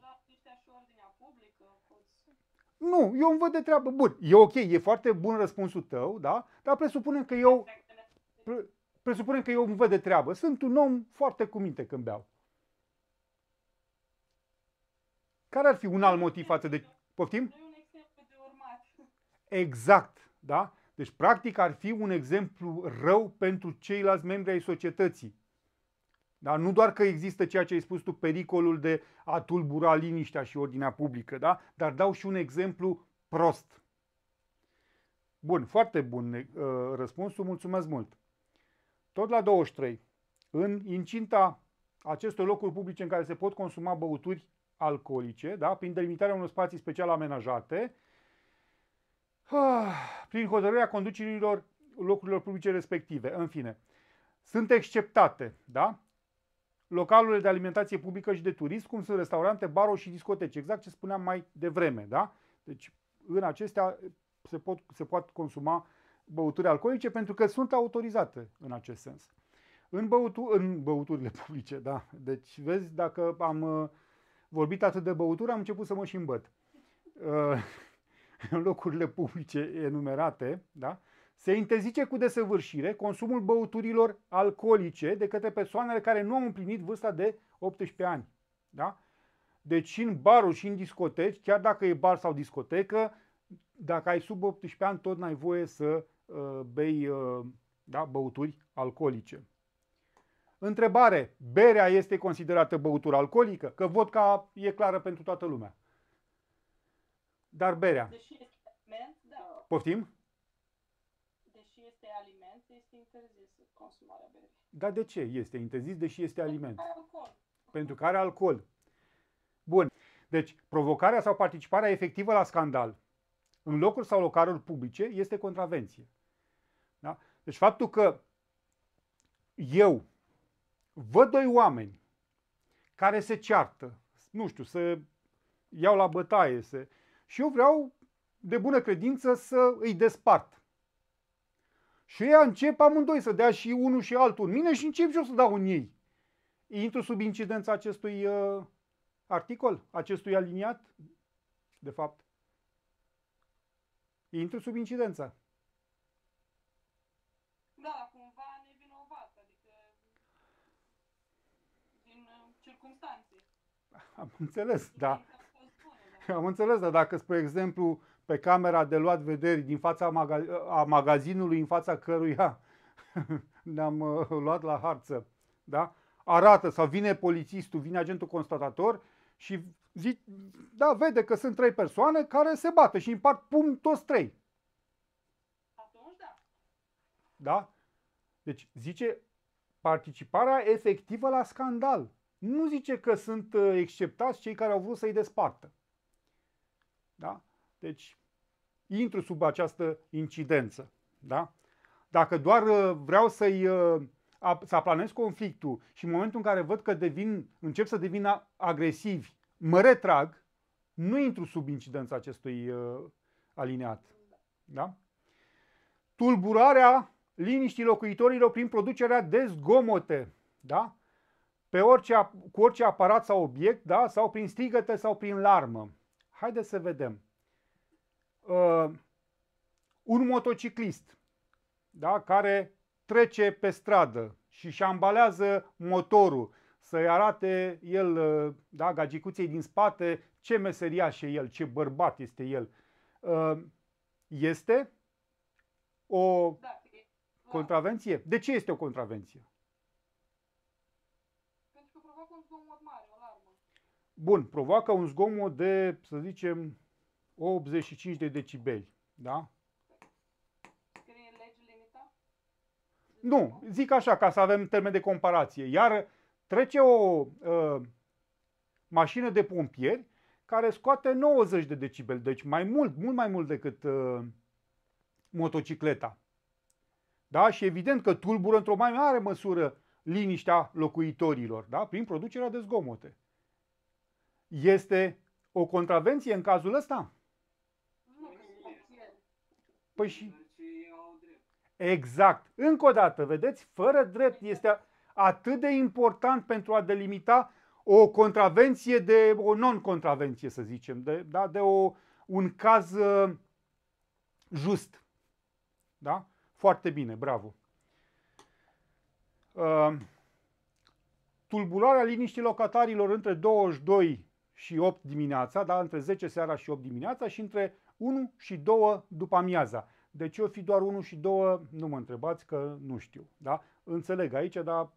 Nu, eu îmi văd de treabă. Bun, e ok, e foarte bun răspunsul tău, da? Dar presupunem că eu presupunem că eu îmi văd de treabă. Sunt un om foarte cu minte când beau. Care ar fi un alt motiv față de... Poftim? Exact, da? Deci, practic, ar fi un exemplu rău pentru ceilalți membri ai societății. Da? Nu doar că există ceea ce ai spus tu, pericolul de a tulbura liniștea și ordinea publică, da? dar dau și un exemplu prost. Bun, foarte bun uh, răspunsul, mulțumesc mult. Tot la 23, în incinta acestor locuri publice în care se pot consuma băuturi alcoolice, da? prin delimitarea unor spații special amenajate, prin hotărârea conducerilor locurilor publice respective. În fine, sunt exceptate, da? Localurile de alimentație publică și de turism, cum sunt restaurante, baruri și discoteci, exact ce spuneam mai devreme, da? Deci, în acestea se, pot, se poate consuma băuturi alcoolice pentru că sunt autorizate în acest sens. În, băutu- în băuturile publice, da. Deci, vezi, dacă am uh, vorbit atât de băuturi, am început să mă și îmbăt. Uh, în locurile publice enumerate, da? se interzice cu desăvârșire consumul băuturilor alcoolice de către persoanele care nu au împlinit vârsta de 18 ani. Da? Deci și în baruri și în discoteci, chiar dacă e bar sau discotecă, dacă ai sub 18 ani, tot n-ai voie să uh, bei uh, da, băuturi alcoolice. Întrebare. Berea este considerată băutură alcoolică? Că văd că e clară pentru toată lumea. Dar berea. Deși este aliment, da. Poftim? Deși este aliment, este interzis consumarea berii. Dar de ce este interzis, deși este Pentru aliment? Pentru că are alcool. Pentru că are alcool. Bun. Deci, provocarea sau participarea efectivă la scandal în locuri sau locaruri publice este contravenție. Da? Deci faptul că eu văd doi oameni care se ceartă, nu știu, se iau la bătaie, se și eu vreau de bună credință să îi despart. Și ea încep amândoi să dea și unul și altul în mine și încep și eu să dau în ei. Intru sub incidența acestui uh, articol, acestui aliniat, de fapt. Intru sub incidența. Da, cumva nevinovat, adică din uh, circunstanțe. Am înțeles, da. Am înțeles, dar dacă, spre exemplu, pe camera de luat vederi din fața maga- a magazinului în fața căruia ne-am uh, luat la harță, da? arată sau vine polițistul, vine agentul constatator și zic, da, vede că sunt trei persoane care se bată și împart pum toți trei. Atunci, da. Da? Deci zice participarea efectivă la scandal. Nu zice că sunt uh, exceptați cei care au vrut să-i despartă. Da? Deci intru sub această incidență. Da? Dacă doar uh, vreau să-i uh, să aplanez conflictul și în momentul în care văd că devin, încep să devin agresivi, mă retrag, nu intru sub incidența acestui aliniat uh, alineat. Da? Tulburarea liniștii locuitorilor prin producerea de zgomote, da? Pe orice, cu orice aparat sau obiect, da? sau prin strigăte sau prin larmă. Haideți să vedem. Uh, un motociclist da, care trece pe stradă și își ambalează motorul să-i arate el, uh, da, gagicuței din spate, ce meseriaș e el, ce bărbat este el. Uh, este o da, contravenție? De ce este o contravenție? Bun, provoacă un zgomot de, să zicem, 85 de decibeli, da? Nu, zic așa, ca să avem termen de comparație. Iar trece o uh, mașină de pompieri care scoate 90 de decibeli, deci mai mult, mult mai mult decât uh, motocicleta. Da? Și evident că tulbură într-o mai mare măsură liniștea locuitorilor, da? prin producerea de zgomote este o contravenție în cazul ăsta? Păi și... Exact. Încă o dată, vedeți, fără drept este atât de important pentru a delimita o contravenție de o non-contravenție, să zicem, de, da, de o, un caz uh, just. Da? Foarte bine, bravo. Uh, tulburarea liniștii locatarilor între 22 și 8 dimineața, da? între 10 seara și 8 dimineața și între 1 și 2 după amiaza. De deci ce o fi doar 1 și 2, nu mă întrebați că nu știu. Da? Înțeleg aici, dar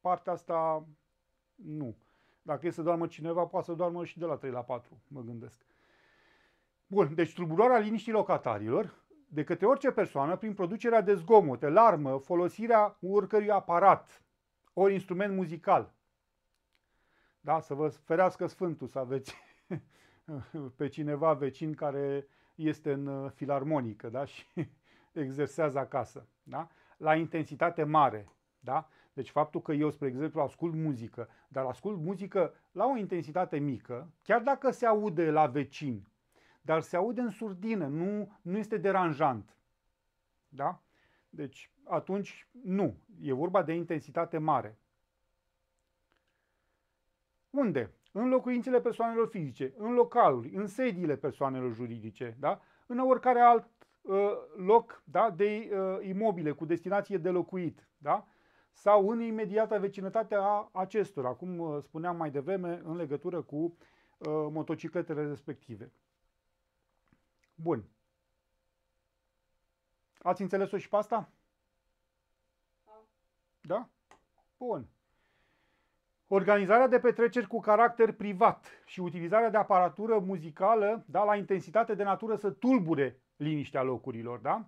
partea asta nu. Dacă e să doarmă cineva, poate să doarmă și de la 3 la 4, mă gândesc. Bun, deci tulburarea liniștii locatarilor de către orice persoană prin producerea de zgomot, alarmă, folosirea oricărui aparat, ori instrument muzical, da, să vă ferească Sfântul să aveți pe cineva vecin care este în uh, filarmonică da? și exersează acasă. Da? La intensitate mare. Da? Deci faptul că eu, spre exemplu, ascult muzică, dar ascult muzică la o intensitate mică, chiar dacă se aude la vecin, dar se aude în surdină, nu, nu este deranjant. Da? Deci atunci nu, e vorba de intensitate mare. Unde? În locuințele persoanelor fizice, în localuri, în sediile persoanelor juridice, da? în oricare alt uh, loc da? de uh, imobile cu destinație de locuit da? sau în imediata vecinătate a acestora, cum uh, spuneam mai devreme, în legătură cu uh, motocicletele respective. Bun. Ați înțeles-o și pe asta? Da? da? Bun. Organizarea de petreceri cu caracter privat și utilizarea de aparatură muzicală da, la intensitate de natură să tulbure liniștea locurilor. Da?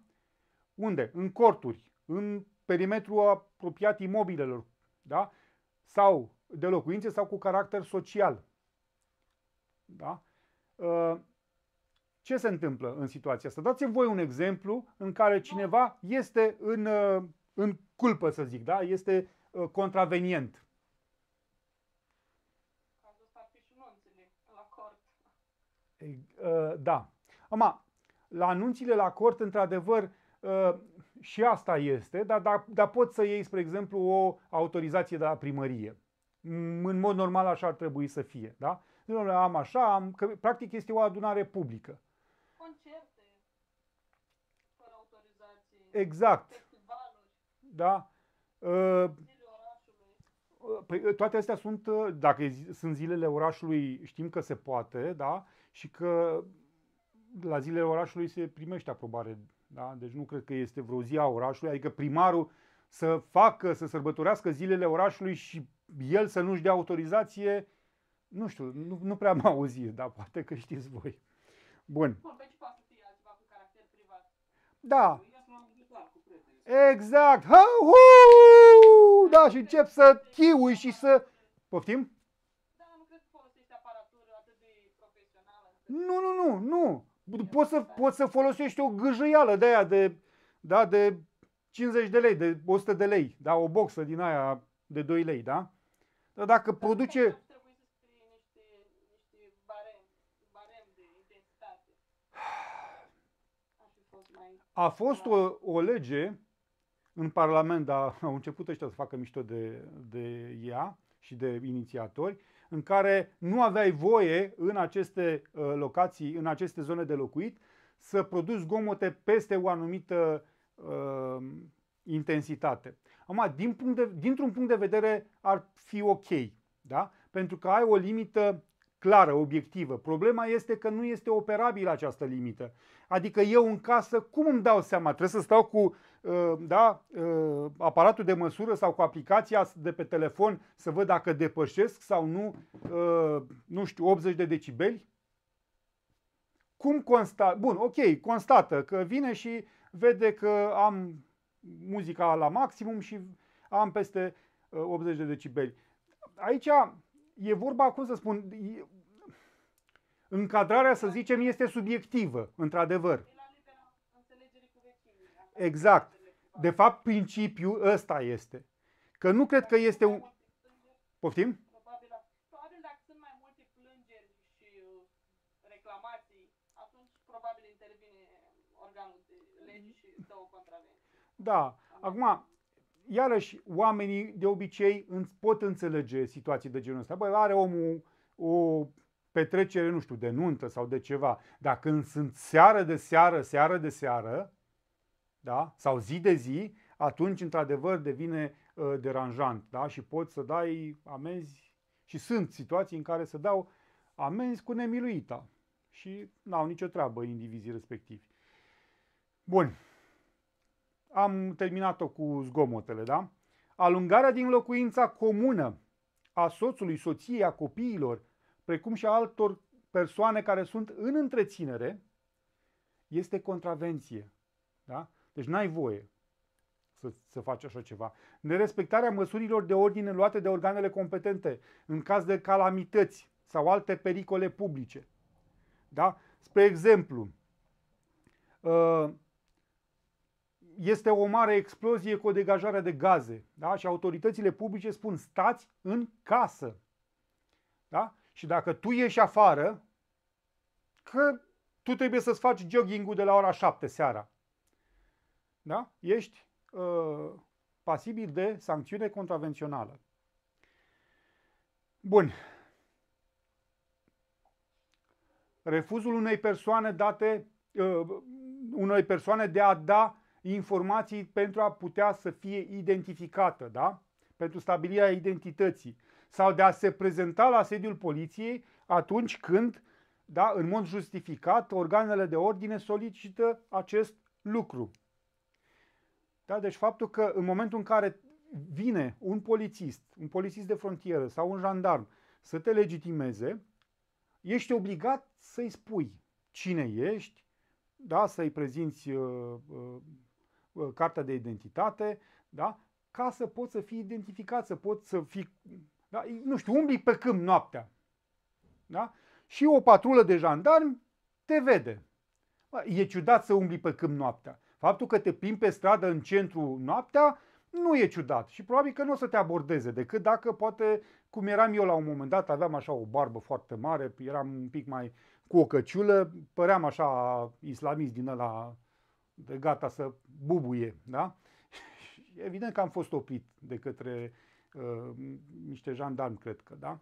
Unde? În corturi, în perimetru apropiat imobilelor da? sau de locuințe sau cu caracter social. Da? Uh, ce se întâmplă în situația asta? Dați-mi voi un exemplu în care cineva este în, uh, în culpă, să zic, da? este uh, contravenient Ă, da. Ama, la anunțile la cort, într-adevăr, ă, și asta este, dar, dar, dar poți să iei, spre exemplu, o autorizație de la primărie. În mod normal așa ar trebui să fie, da? Domnule, am așa, am, că practic este o adunare publică. Concerte, fără autorizație. Exact. Festivaluri. Da. Uh, Păi, toate astea sunt, dacă sunt zilele orașului, știm că se poate, da? și că la zilele orașului se primește aprobare. Da? Deci nu cred că este vreo zi a orașului, adică primarul să facă, să sărbătorească zilele orașului și el să nu-și dea autorizație, nu știu, nu, nu prea am auzit, dar poate că știți voi. Bun. Deci da. Exact. Ha, hu! Da, și încep să chiui și să... Poftim? Nu, nu, nu, nu. Poți să, poți să folosești o gâjâială de aia de, da, de 50 de lei, de 100 de lei, da, o boxă din aia de 2 lei, da? Dar dacă produce... A fost o, o lege în Parlament, dar au început ăștia să facă mișto de, de ea și de inițiatori, în care nu aveai voie în aceste uh, locații, în aceste zone de locuit, să produci zgomote peste o anumită uh, intensitate. Acum, din punct de, dintr-un punct de vedere, ar fi ok, da? pentru că ai o limită clară, obiectivă. Problema este că nu este operabilă această limită. Adică eu în casă, cum îmi dau seama? Trebuie să stau cu Ehm, da, ehm, aparatul de măsură sau cu aplicația de pe telefon să văd dacă depășesc sau nu, ehm, nu știu, 80 de decibeli? Cum constat? Bun, ok, constată că vine și vede că am muzica la maximum și am peste 80 de decibeli. Aici e vorba, cum să spun, încadrarea, să zicem, este subiectivă, într-adevăr. Exact. De fapt, principiul ăsta este. Că nu cred că este un... Poftim? Da. Acum, iarăși, oamenii de obicei pot înțelege situații de genul ăsta. Băi, are omul o petrecere, nu știu, de nuntă sau de ceva. Dar când sunt seară de seară, seară de seară, da? sau zi de zi, atunci într-adevăr devine uh, deranjant da? și poți să dai amenzi și sunt situații în care să dau amenzi cu nemiluita și n-au nicio treabă indivizii respectivi. Bun, am terminat-o cu zgomotele, da? Alungarea din locuința comună a soțului, soției, a copiilor, precum și a altor persoane care sunt în întreținere, este contravenție. Da? Deci n-ai voie să, să faci așa ceva. Nerespectarea măsurilor de ordine luate de organele competente în caz de calamități sau alte pericole publice. Da? Spre exemplu, uh, este o mare explozie cu o degajare de gaze da? și autoritățile publice spun stați în casă. Da? Și dacă tu ieși afară, că tu trebuie să-ți faci jogging-ul de la ora 7 seara da? ești uh, pasibil de sancțiune contravențională. Bun. Refuzul unei persoane date uh, unei persoane de a da informații pentru a putea să fie identificată, da? Pentru stabilirea identității sau de a se prezenta la sediul poliției atunci când, da, în mod justificat, organele de ordine solicită acest lucru. Da? Deci faptul că în momentul în care vine un polițist, un polițist de frontieră sau un jandarm să te legitimeze, ești obligat să-i spui cine ești, da? să-i prezinți uh, uh, uh cartea de identitate, da? ca să poți să fii identificat, să poți să fii, da? nu știu, umbli pe câmp noaptea. Da? Și o patrulă de jandarmi te vede. E ciudat să umbli pe câmp noaptea. Faptul că te plimbi pe stradă în centru noaptea nu e ciudat și probabil că nu o să te abordeze decât dacă poate, cum eram eu la un moment dat, aveam așa o barbă foarte mare, eram un pic mai cu o căciulă, păream așa islamist din ăla de gata să bubuie, da? Evident că am fost oprit de către uh, niște jandarmi, cred că, da?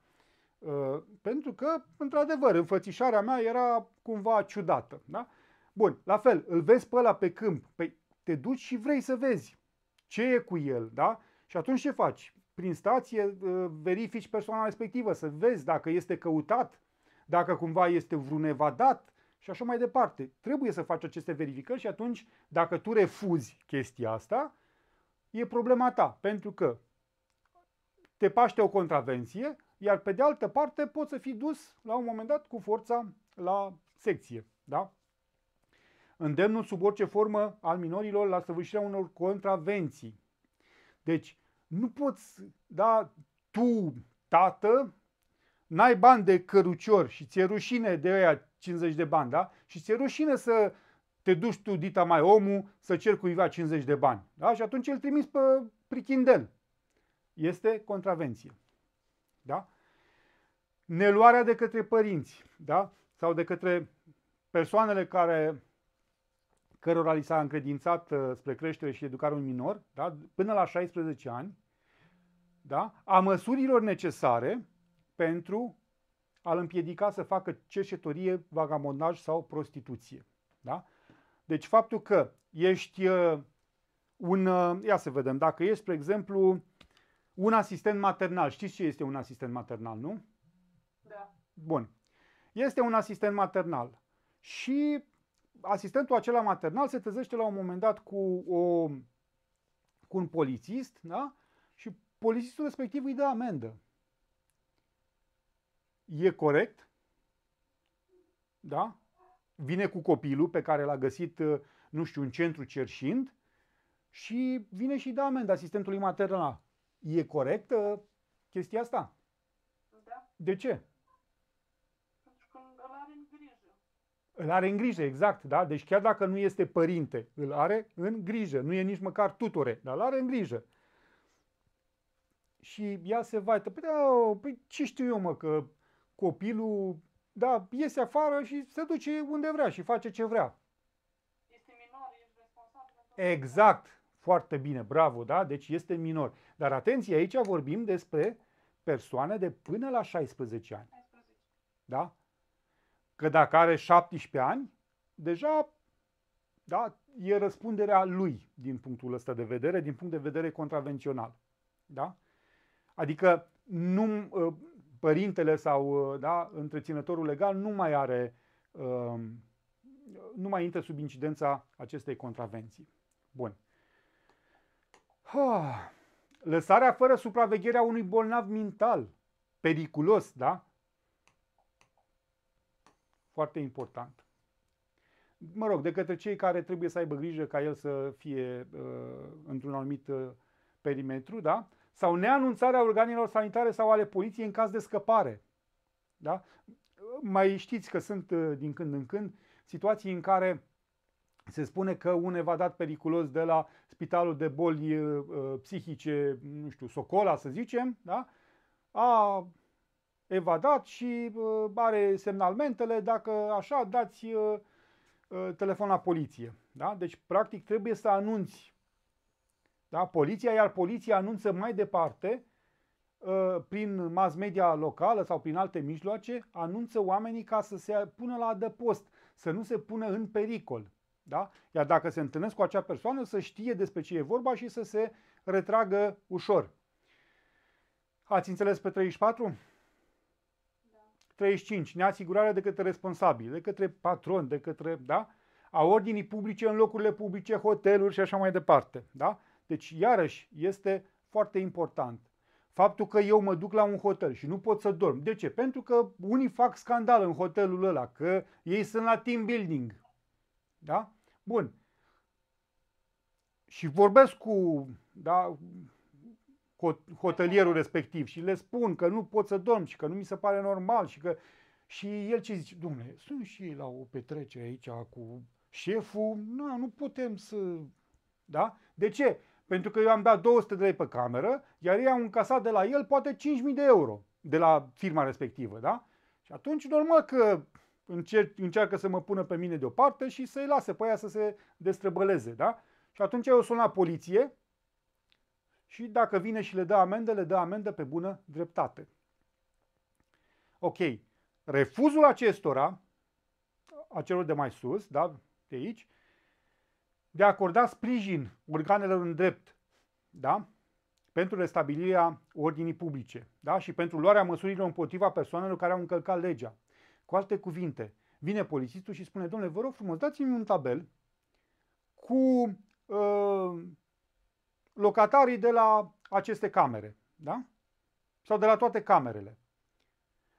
Uh, pentru că, într-adevăr, înfățișarea mea era cumva ciudată, da? Uh, Bun, la fel, îl vezi pe ăla pe câmp, păi te duci și vrei să vezi ce e cu el, da? Și atunci ce faci? Prin stație uh, verifici persoana respectivă, să vezi dacă este căutat, dacă cumva este vreun evadat și așa mai departe. Trebuie să faci aceste verificări și atunci, dacă tu refuzi chestia asta, e problema ta, pentru că te paște o contravenție, iar pe de altă parte poți să fii dus la un moment dat cu forța la secție, da? îndemnul sub orice formă al minorilor la săvârșirea unor contravenții. Deci, nu poți, da, tu, tată, n-ai bani de cărucior și ți-e rușine de aia 50 de bani, da? Și ți-e rușine să te duci tu, dita mai omul, să ceri cuiva 50 de bani. Da? Și atunci îl trimis pe prichindel. Este contravenție. Da? Neluarea de către părinți, da? Sau de către persoanele care cărora li s-a încredințat uh, spre creștere și educare un minor, da? până la 16 ani, da? a măsurilor necesare pentru a-l împiedica să facă cerșetorie, vagabondaj sau prostituție. Da? Deci faptul că ești uh, un, uh, ia să vedem, dacă ești, spre exemplu, un asistent maternal, știți ce este un asistent maternal, nu? Da. Bun. Este un asistent maternal și asistentul acela maternal se trezește la un moment dat cu, o, cu un polițist da? și polițistul respectiv îi dă amendă. E corect? Da? Vine cu copilul pe care l-a găsit, uh, nu știu, în centru cerșind și vine și dă amendă asistentului maternal. E corectă chestia asta? Da. De ce? Îl are în grijă, exact, da? Deci chiar dacă nu este părinte, îl are în grijă. Nu e nici măcar tutore, dar îl are în grijă. Și ea se vaită. Păi, da, păi ce știu eu, mă, că copilul, da, iese afară și se duce unde vrea și face ce vrea. Este minor, ești responsabil. Exact, foarte bine, bravo, da? Deci este minor. Dar atenție, aici vorbim despre persoane de până la 16 ani. 16. Da? Că dacă are 17 ani, deja da, e răspunderea lui din punctul ăsta de vedere, din punct de vedere contravențional. Da? Adică nu, ă, părintele sau ă, da, întreținătorul legal nu mai are ă, nu mai intră sub incidența acestei contravenții. Bun. Lăsarea fără supravegherea unui bolnav mental, periculos, da? foarte important. Mă rog, de către cei care trebuie să aibă grijă ca el să fie uh, într-un anumit uh, perimetru, da? Sau neanunțarea organelor sanitare sau ale poliției în caz de scăpare. Da? Mai știți că sunt uh, din când în când situații în care se spune că un evadat periculos de la spitalul de boli uh, uh psihice, nu știu, Socola să zicem, da? a evadat și uh, are semnalmentele, dacă așa dați uh, uh, telefon la poliție. Da? Deci, practic, trebuie să anunți da? poliția, iar poliția anunță mai departe, uh, prin mass media locală sau prin alte mijloace, anunță oamenii ca să se pună la adăpost, să nu se pună în pericol. Da? Iar dacă se întâlnesc cu acea persoană, să știe despre ce e vorba și să se retragă ușor. Ați înțeles pe 34? 35. Neasigurarea de către responsabili, de către patron, de către, da? A ordinii publice în locurile publice, hoteluri și așa mai departe, da? Deci, iarăși, este foarte important. Faptul că eu mă duc la un hotel și nu pot să dorm. De ce? Pentru că unii fac scandal în hotelul ăla, că ei sunt la team building. Da? Bun. Și vorbesc cu, da, hotelierul respectiv și le spun că nu pot să dorm și că nu mi se pare normal și că și el ce zice, domnule, sunt și la o petrecere aici cu șeful, nu, nu putem să... Da? De ce? Pentru că eu am dat 200 de lei pe cameră, iar ei au încasat de la el poate 5.000 de euro de la firma respectivă, da? Și atunci normal că încerc, încearcă să mă pună pe mine deoparte și să-i lase pe aia să se destrăbăleze, da? Și atunci eu sun la poliție, și dacă vine și le dă amendă, le dă amendă pe bună dreptate. Ok, refuzul acestora, a celor de mai sus, da, de aici, de a acorda sprijin organelor în drept, da, pentru restabilirea ordinii publice da, și pentru luarea măsurilor împotriva persoanelor care au încălcat legea. Cu alte cuvinte, vine polițistul și spune, domnule, vă rog frumos, dați-mi un tabel cu uh, locatarii de la aceste camere, da? Sau de la toate camerele.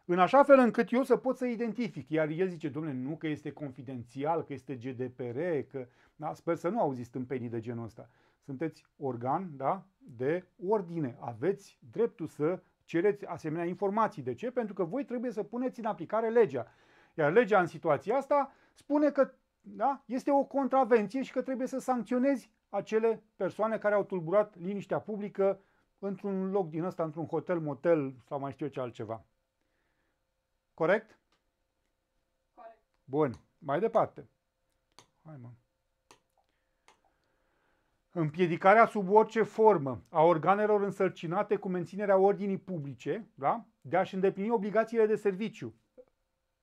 În așa fel încât eu să pot să identific. Iar el zice, domnule, nu că este confidențial, că este GDPR, că... Da? Sper să nu auziți tâmpenii de genul ăsta. Sunteți organ, da? De ordine. Aveți dreptul să cereți asemenea informații. De ce? Pentru că voi trebuie să puneți în aplicare legea. Iar legea în situația asta spune că da, este o contravenție și că trebuie să sancționezi acele persoane care au tulburat liniștea publică într-un loc din ăsta, într-un hotel, motel sau mai știu eu ce altceva. Corect? Corect. Bun. Mai departe. Hai mă. Împiedicarea sub orice formă a organelor însărcinate cu menținerea ordinii publice, da? de a-și îndeplini obligațiile de serviciu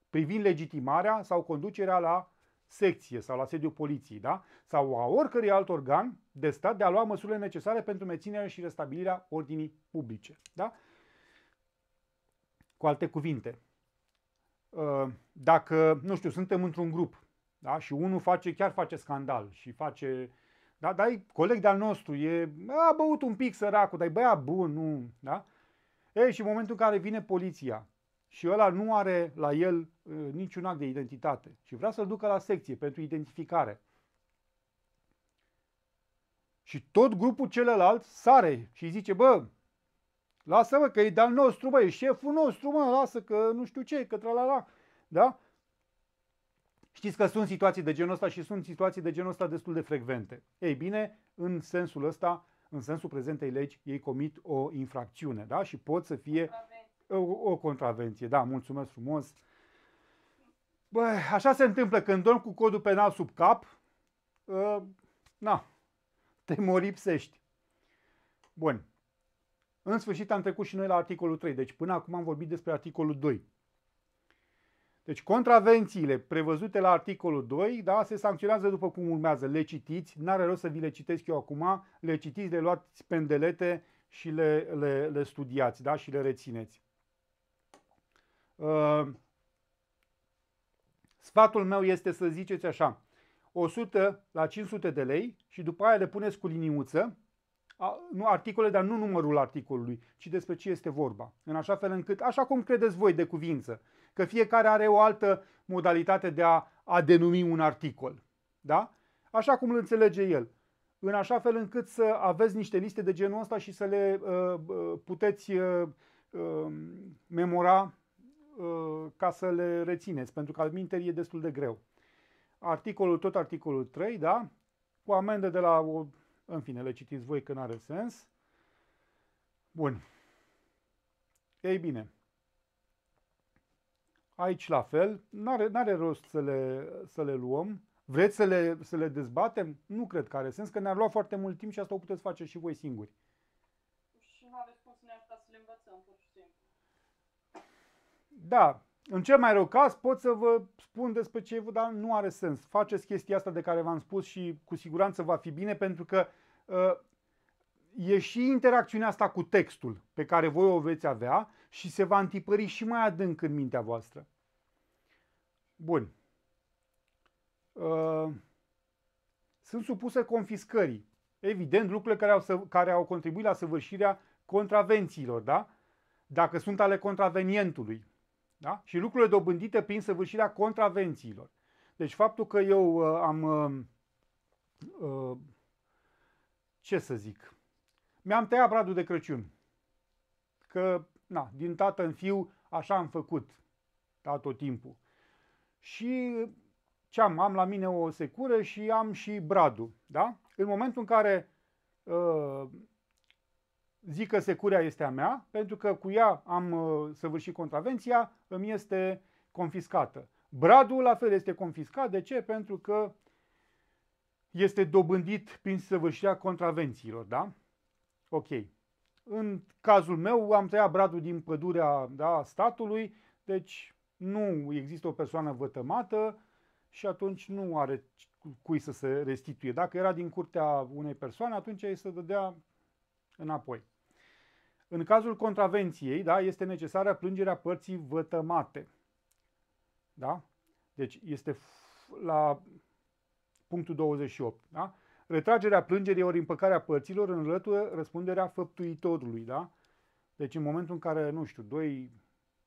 privind legitimarea sau conducerea la secție sau la sediul poliției, da? sau a oricărui alt organ de stat de a lua măsurile necesare pentru menținerea și restabilirea ordinii publice. Da? Cu alte cuvinte, uh, dacă, nu știu, suntem într-un grup da? și unul face, chiar face scandal și face, da? dar e coleg de-al nostru, e, a băut un pic săracul, dar e băiat bun, nu, da? Ei, și în momentul în care vine poliția și ăla nu are la el uh, niciun act de identitate și vrea să-l ducă la secție pentru identificare. Și tot grupul celălalt sare și îi zice, bă, lasă-mă că e de-al nostru, bă, e șeful nostru, mă, lasă că nu știu ce, că la da? Știți că sunt situații de genul ăsta și sunt situații de genul ăsta destul de frecvente. Ei bine, în sensul ăsta, în sensul prezentei legi, ei comit o infracțiune, da? Și pot să fie o, o contravenție, da, mulțumesc frumos. Bă, așa se întâmplă când dormi cu codul penal sub cap, uh, na, te moripsești. Bun. În sfârșit am trecut și noi la articolul 3, deci până acum am vorbit despre articolul 2. Deci contravențiile prevăzute la articolul 2 da, se sancționează după cum urmează. Le citiți, n-are rost să vi le citesc eu acum, le citiți, le luați pendelete și le, le, le studiați da, și le rețineți. Ehm, sfatul meu este să ziceți așa, 100 la 500 de lei și după aia le puneți cu liniuță, nu articole, dar nu numărul articolului, ci despre ce este vorba. În așa fel încât, așa cum credeți voi de cuvință, că fiecare are o altă modalitate de a, a denumi un articol. Da? Așa cum îl înțelege el. În așa fel încât să aveți niște liste de genul ăsta și să le uh, uh puteți uh, uh, memora Uh, ca să le rețineți, pentru că alminter e destul de greu. Articolul, tot articolul 3, da? Cu amende de la, o, în fine, le citiți voi că nu are sens. Bun. Ei bine, aici la fel, n-are, n-are rost să le, să le luăm. Vreți să le, să le dezbatem? Nu cred că are sens, că ne-ar lua foarte mult timp și asta o puteți face și voi singuri. Și nu aveți Da, în cel mai rău caz pot să vă spun despre ce e, dar nu are sens. Faceți chestia asta de care v-am spus și cu siguranță va fi bine pentru că uh, e și interacțiunea asta cu textul pe care voi o veți avea și se va întipări și mai adânc în mintea voastră. Bun. Uh, sunt supuse confiscării. Evident, lucrurile care au, să, care au contribuit la săvârșirea contravențiilor, da? Dacă sunt ale contravenientului, da? Și lucrurile dobândite prin săvârșirea contravențiilor. Deci faptul că eu uh, am, uh, uh, ce să zic, mi-am tăiat bradul de Crăciun. Că, na, din tată în fiu, așa am făcut, da, tot timpul. Și ce am? Am la mine o secură și am și bradul, da? În momentul în care uh, zic că securea este a mea, pentru că cu ea am uh, săvârșit contravenția, îmi este confiscată. Bradul la fel este confiscat. De ce? Pentru că este dobândit prin săvârșirea contravențiilor, da? Ok. În cazul meu am tăiat bradul din pădurea da, statului, deci nu există o persoană vătămată și atunci nu are cui să se restituie. Dacă era din curtea unei persoane, atunci ei se dădea înapoi. În cazul contravenției, da, este necesară plângerea părții vătămate. Da? Deci este la punctul 28, da? Retragerea plângerii ori împăcarea părților înlătură răspunderea făptuitorului, da? Deci în momentul în care, nu știu, doi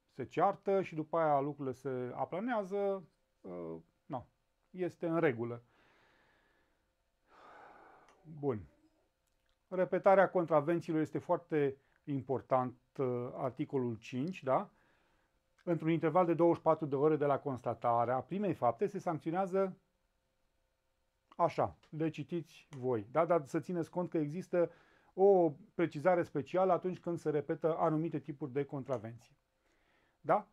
se ceartă și după aia lucrurile se aplanează, uh, ă, nu, este în regulă. Bun. Repetarea contravențiilor este foarte important uh, articolul 5, da? Într-un interval de 24 de ore de la constatarea primei fapte se sancționează așa, le citiți voi, da? Dar să țineți cont că există o precizare specială atunci când se repetă anumite tipuri de contravenții. Da?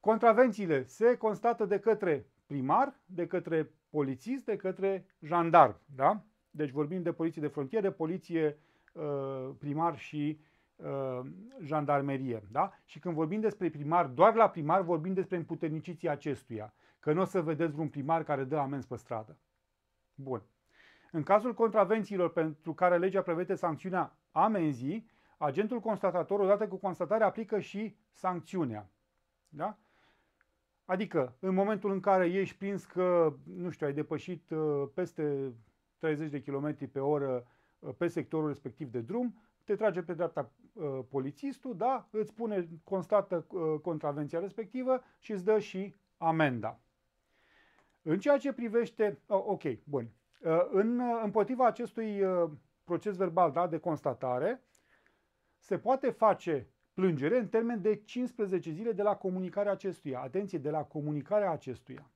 Contravențiile se constată de către primar, de către polițist, de către jandarm. Da? Deci vorbim de poliție de frontieră, poliție uh, primar și Uh, jandarmerie. Da? Și când vorbim despre primar, doar la primar vorbim despre împuterniciții acestuia, că nu o să vedeți vreun primar care dă amenzi pe stradă. Bun. În cazul contravențiilor pentru care legea prevede sancțiunea amenzii, agentul constatator, odată cu constatarea, aplică și sancțiunea. Da? Adică, în momentul în care ești prins că, nu știu, ai depășit uh, peste 30 de km pe oră uh, pe sectorul respectiv de drum, te trage pe dreapta Uh, polițistul, da, îți pune, constată uh, contravenția respectivă și îți dă și amenda. În ceea ce privește, oh, ok, bun, uh, în, împotriva acestui proces verbal da, de constatare, se poate face plângere în termen de 15 zile de la comunicarea acestuia. Atenție, de la comunicarea acestuia.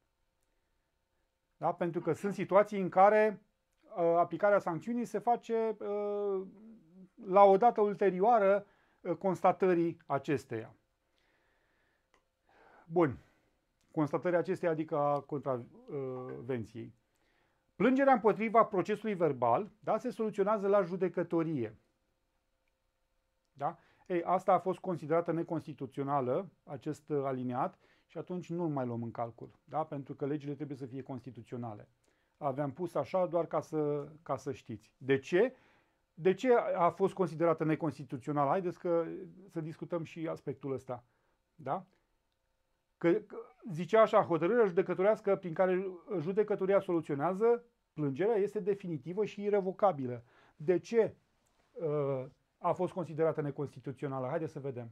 Da? Pentru că sunt situații în care uh, aplicarea sancțiunii se face uh, la o dată ulterioară uh, constatării acesteia. Bun. Constatării acesteia, adică a contravenției. Plângerea împotriva procesului verbal da, se soluționează la judecătorie. Da? Ei, asta a fost considerată neconstituțională, acest uh, alineat, și atunci nu-l mai luăm în calcul, da? pentru că legile trebuie să fie constituționale. Aveam pus așa doar ca să, ca să știți. De ce? De ce a fost considerată neconstituțională? Haideți că, să discutăm și aspectul ăsta. Da? Că, că zicea așa, hotărârea judecătorească prin care judecătoria soluționează plângerea este definitivă și irrevocabilă. De ce uh, a fost considerată neconstituțională? Haideți să vedem.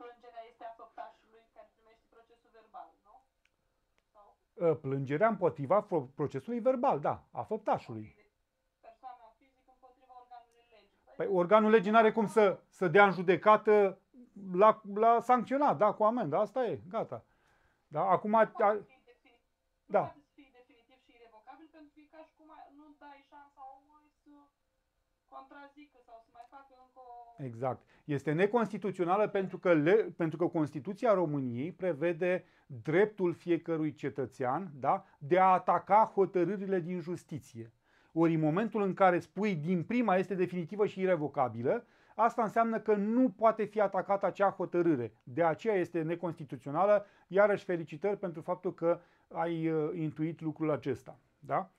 Plângerea este a făptașului care primește procesul verbal, nu? Sau? Uh, plângerea împotriva procesului verbal, da, a făptașului. Păi organul legii nu are cum să, să dea în judecată la, la sancționat, da, cu amendă. Asta e, gata. Da, acum... A, da. Exact. Este neconstituțională pentru că, le, pentru că Constituția României prevede dreptul fiecărui cetățean da, de a ataca hotărârile din justiție. Ori în momentul în care spui din prima este definitivă și irrevocabilă, asta înseamnă că nu poate fi atacată acea hotărâre. De aceea este neconstituțională. Iarăși felicitări pentru faptul că ai uh, intuit lucrul acesta. Da?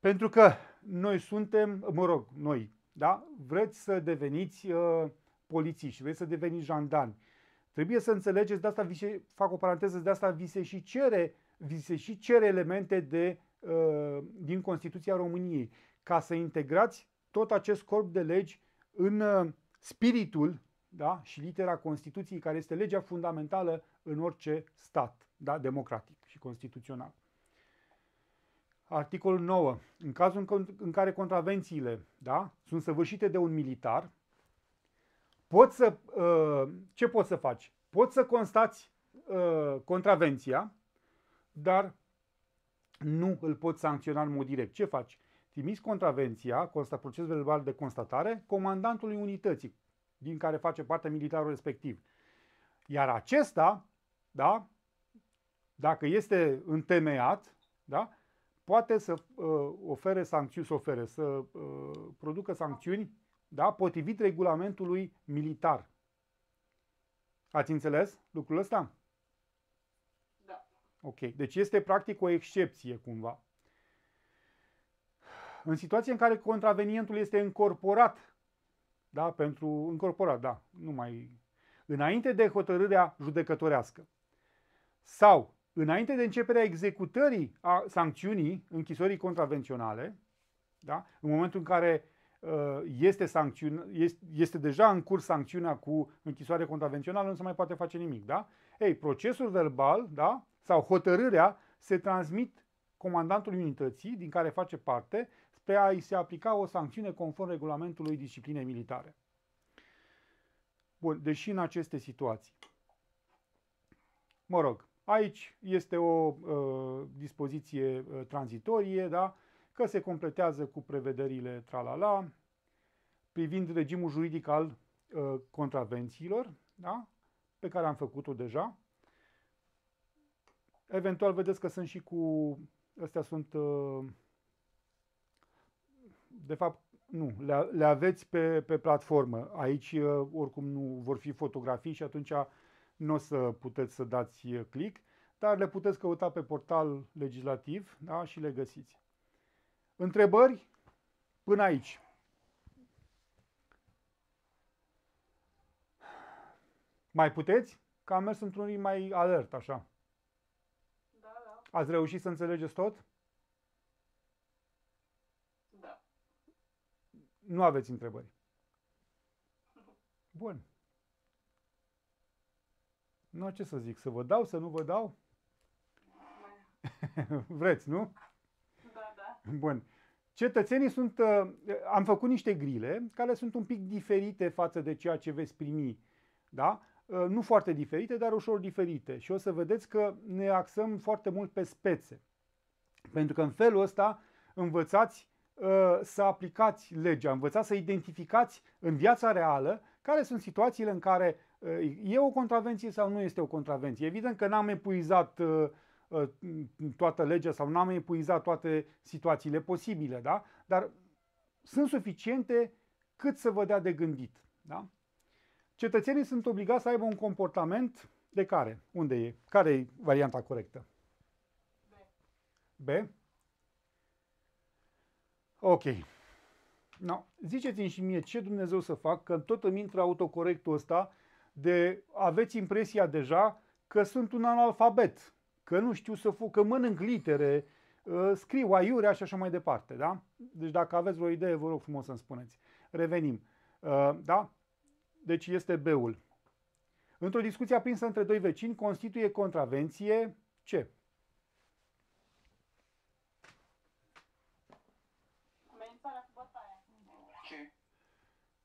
Pentru că noi suntem, mă rog, noi, da? vreți să deveniți uh, polițiști, vreți să deveniți jandarmi. Trebuie să înțelegeți, de asta vi se, fac o paranteză, de asta vi se și cere, vi se și cere elemente de Uh, din Constituția României, ca să integrați tot acest corp de legi în uh, spiritul da? și litera Constituției, care este legea fundamentală în orice stat da? democratic și constituțional. Articolul 9. În cazul în care contravențiile da? sunt săvârșite de un militar, pot să, uh, ce poți să faci? Poți să constați contravenția, dar nu îl poți sancționa în mod direct. Ce faci? Trimiți contravenția, consta proces verbal de constatare, comandantului unității din care face parte militarul respectiv. Iar acesta, da, dacă este întemeiat, da, poate să uh, ofere sancțiuni, să ofere, să uh, producă sancțiuni, da, potrivit regulamentului militar. Ați înțeles lucrul ăsta? Ok, deci este practic o excepție cumva. În situația în care contravenientul este încorporat, da, pentru încorporat, da, nu mai, înainte de hotărârea judecătorească sau înainte de începerea executării a sancțiunii închisorii contravenționale, da, în momentul în care uh, este, sancțiun, este, este deja în curs sancțiunea cu închisoare contravențională, nu se mai poate face nimic, da? Ei, procesul verbal, da? sau hotărârea se transmit comandantului unității din care face parte spre a-i se aplica o sancțiune conform regulamentului disciplinei militare. Bun, deși în aceste situații. Mă rog, aici este o uh, dispoziție uh, tranzitorie, da? că se completează cu prevederile tralala privind regimul juridic al uh, contravențiilor, da? pe care am făcut-o deja, Eventual vedeți că sunt și cu, astea sunt, uh, de fapt, nu, le, le aveți pe, pe platformă. Aici uh, oricum nu vor fi fotografii și atunci nu o să puteți să dați uh, click, dar le puteți căuta pe portal legislativ da? și le găsiți. Întrebări? Până aici. Mai puteți? Că am mers într-un mai alert, așa. Ați reușit să înțelegeți tot? Da. Nu aveți întrebări. Bun. Nu, ce să zic, să vă dau, să nu vă dau? Vreți, nu? Da, da. Bun. Cetățenii sunt, uh, am făcut niște grile care sunt un pic diferite față de ceea ce veți primi, da? Uh, nu foarte diferite, dar ușor diferite. Și o să vedeți că ne axăm foarte mult pe spețe. Pentru că în felul ăsta învățați uh, să aplicați legea, învățați să identificați în viața reală care sunt situațiile în care uh, e o contravenție sau nu este o contravenție. Evident că n-am epuizat toată legea sau n-am epuizat toate situațiile posibile, da? dar sunt suficiente cât să vă dea de gândit. Da? Cetățenii sunt obligați să aibă un comportament de care? Unde e? Care e varianta corectă? B. B? Ok. No. Ziceți-mi și mie ce Dumnezeu să fac, că tot îmi intră autocorectul ăsta de aveți impresia deja că sunt un analfabet, că nu știu să fac, că mănânc litere, uh, scriu aiurea și așa mai departe, da? Deci dacă aveți o idee, vă rog frumos să-mi spuneți. Revenim, uh, da? Deci este B-ul. Într-o discuție aprinsă între doi vecini constituie contravenție ce?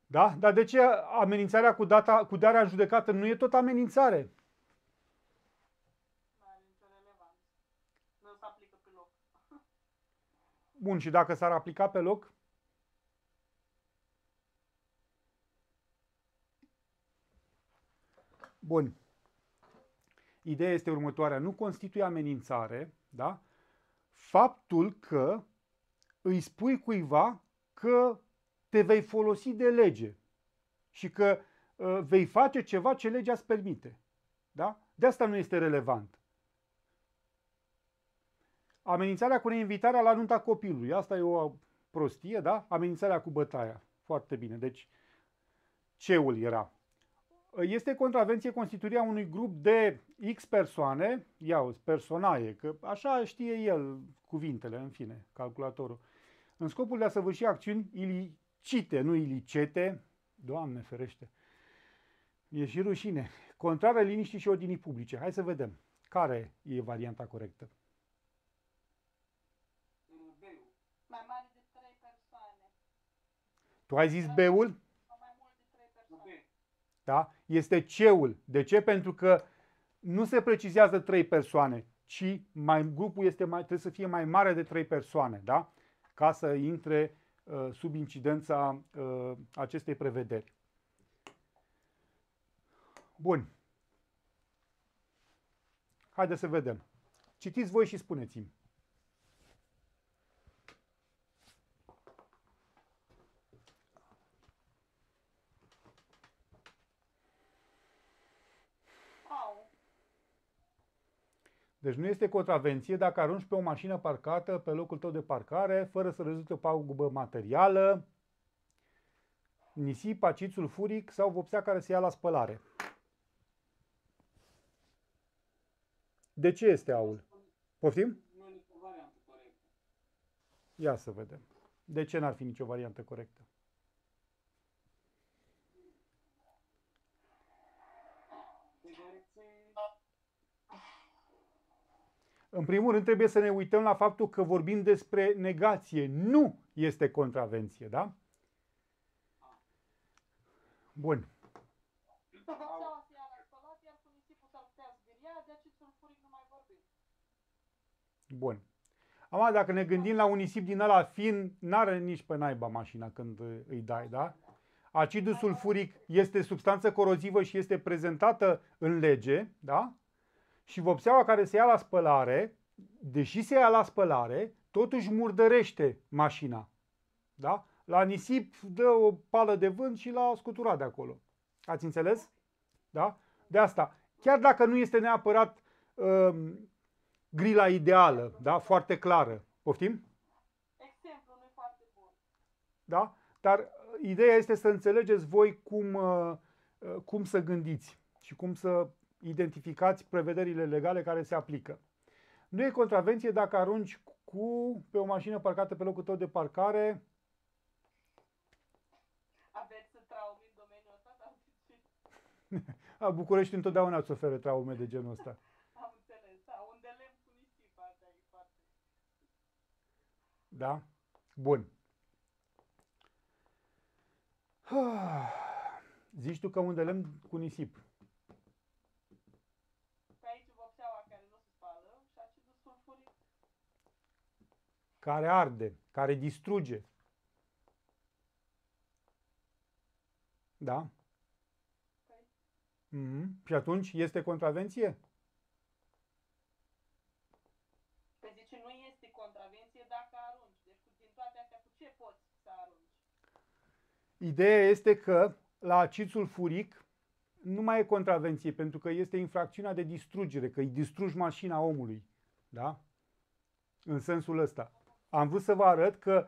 Da? Dar de ce amenințarea cu, data, cu darea în judecată nu e tot amenințare? Da, Bun, și dacă s-ar aplica pe loc? Bun. Ideea este următoarea. Nu constituie amenințare, da? Faptul că îi spui cuiva că te vei folosi de lege și că uh, vei face ceva ce legea îți permite. Da? De asta nu este relevant. Amenințarea cu neinvitarea la nunta copilului. Asta e o prostie, da? Amenințarea cu bătaia. Foarte bine. Deci, ceul era. Este contravenție constituirea unui grup de X persoane, iau, personaie, că așa știe el cuvintele, în fine, calculatorul, în scopul de a săvârși acțiuni ilicite, nu ilicete, Doamne ferește, e și rușine, contrară liniștii și ordinii publice. Hai să vedem care e varianta corectă. Mai mare de trei persoane. Tu ai zis B-ul? Da? Este ceul. De ce? Pentru că nu se precizează trei persoane, ci mai, grupul este mai, trebuie să fie mai mare de trei persoane, da? ca să intre uh, sub incidența uh, acestei prevederi. Bun. Haideți să vedem. Citiți voi și spuneți-mi. Deci nu este contravenție dacă arunci pe o mașină parcată pe locul tău de parcare, fără să rezulte pagubă materială, nisip, acid sulfuric sau vopsea care se ia la spălare. De ce este aul? Poftim? Ia să vedem. De ce n-ar fi nicio variantă corectă? În primul rând trebuie să ne uităm la faptul că vorbim despre negație. Nu este contravenție, da? Bun. Bun. Ama, dacă ne gândim la un nisip din ăla fin, n-are nici pe naiba mașina când îi dai, da? Acidul sulfuric este substanță corozivă și este prezentată în lege, da? și vopseaua care se ia la spălare, deși se ia la spălare, totuși murdărește mașina. Da? La nisip dă o pală de vânt și la scuturat de acolo. Ați înțeles? Da? De asta. Chiar dacă nu este neapărat um, grila ideală, da? foarte clară. Poftim? Exemplu nu foarte bun. Da? Dar uh, ideea este să înțelegeți voi cum, uh, uh, cum să gândiți și cum să identificați prevederile legale care se aplică. Nu e contravenție dacă arunci cu pe o mașină parcată pe locul tău de parcare. Aveți traume în domeniul ăsta, dar A, București întotdeauna îți oferă traume de genul ăsta. Am înțeles, da. Unde lemn cu nisipa, asta e foarte... Da? Bun. Zici tu că unde lemn cu nisip. care arde, care distruge. Da? Mm-hmm. Și atunci este contravenție? Păi zice, nu este contravenție dacă arunci. Deci din toate astea, cu ce poți să arunci? Ideea este că la acid sulfuric nu mai e contravenție, pentru că este infracțiunea de distrugere, că îi distrugi mașina omului. Da? În sensul ăsta. Am vrut să vă arăt că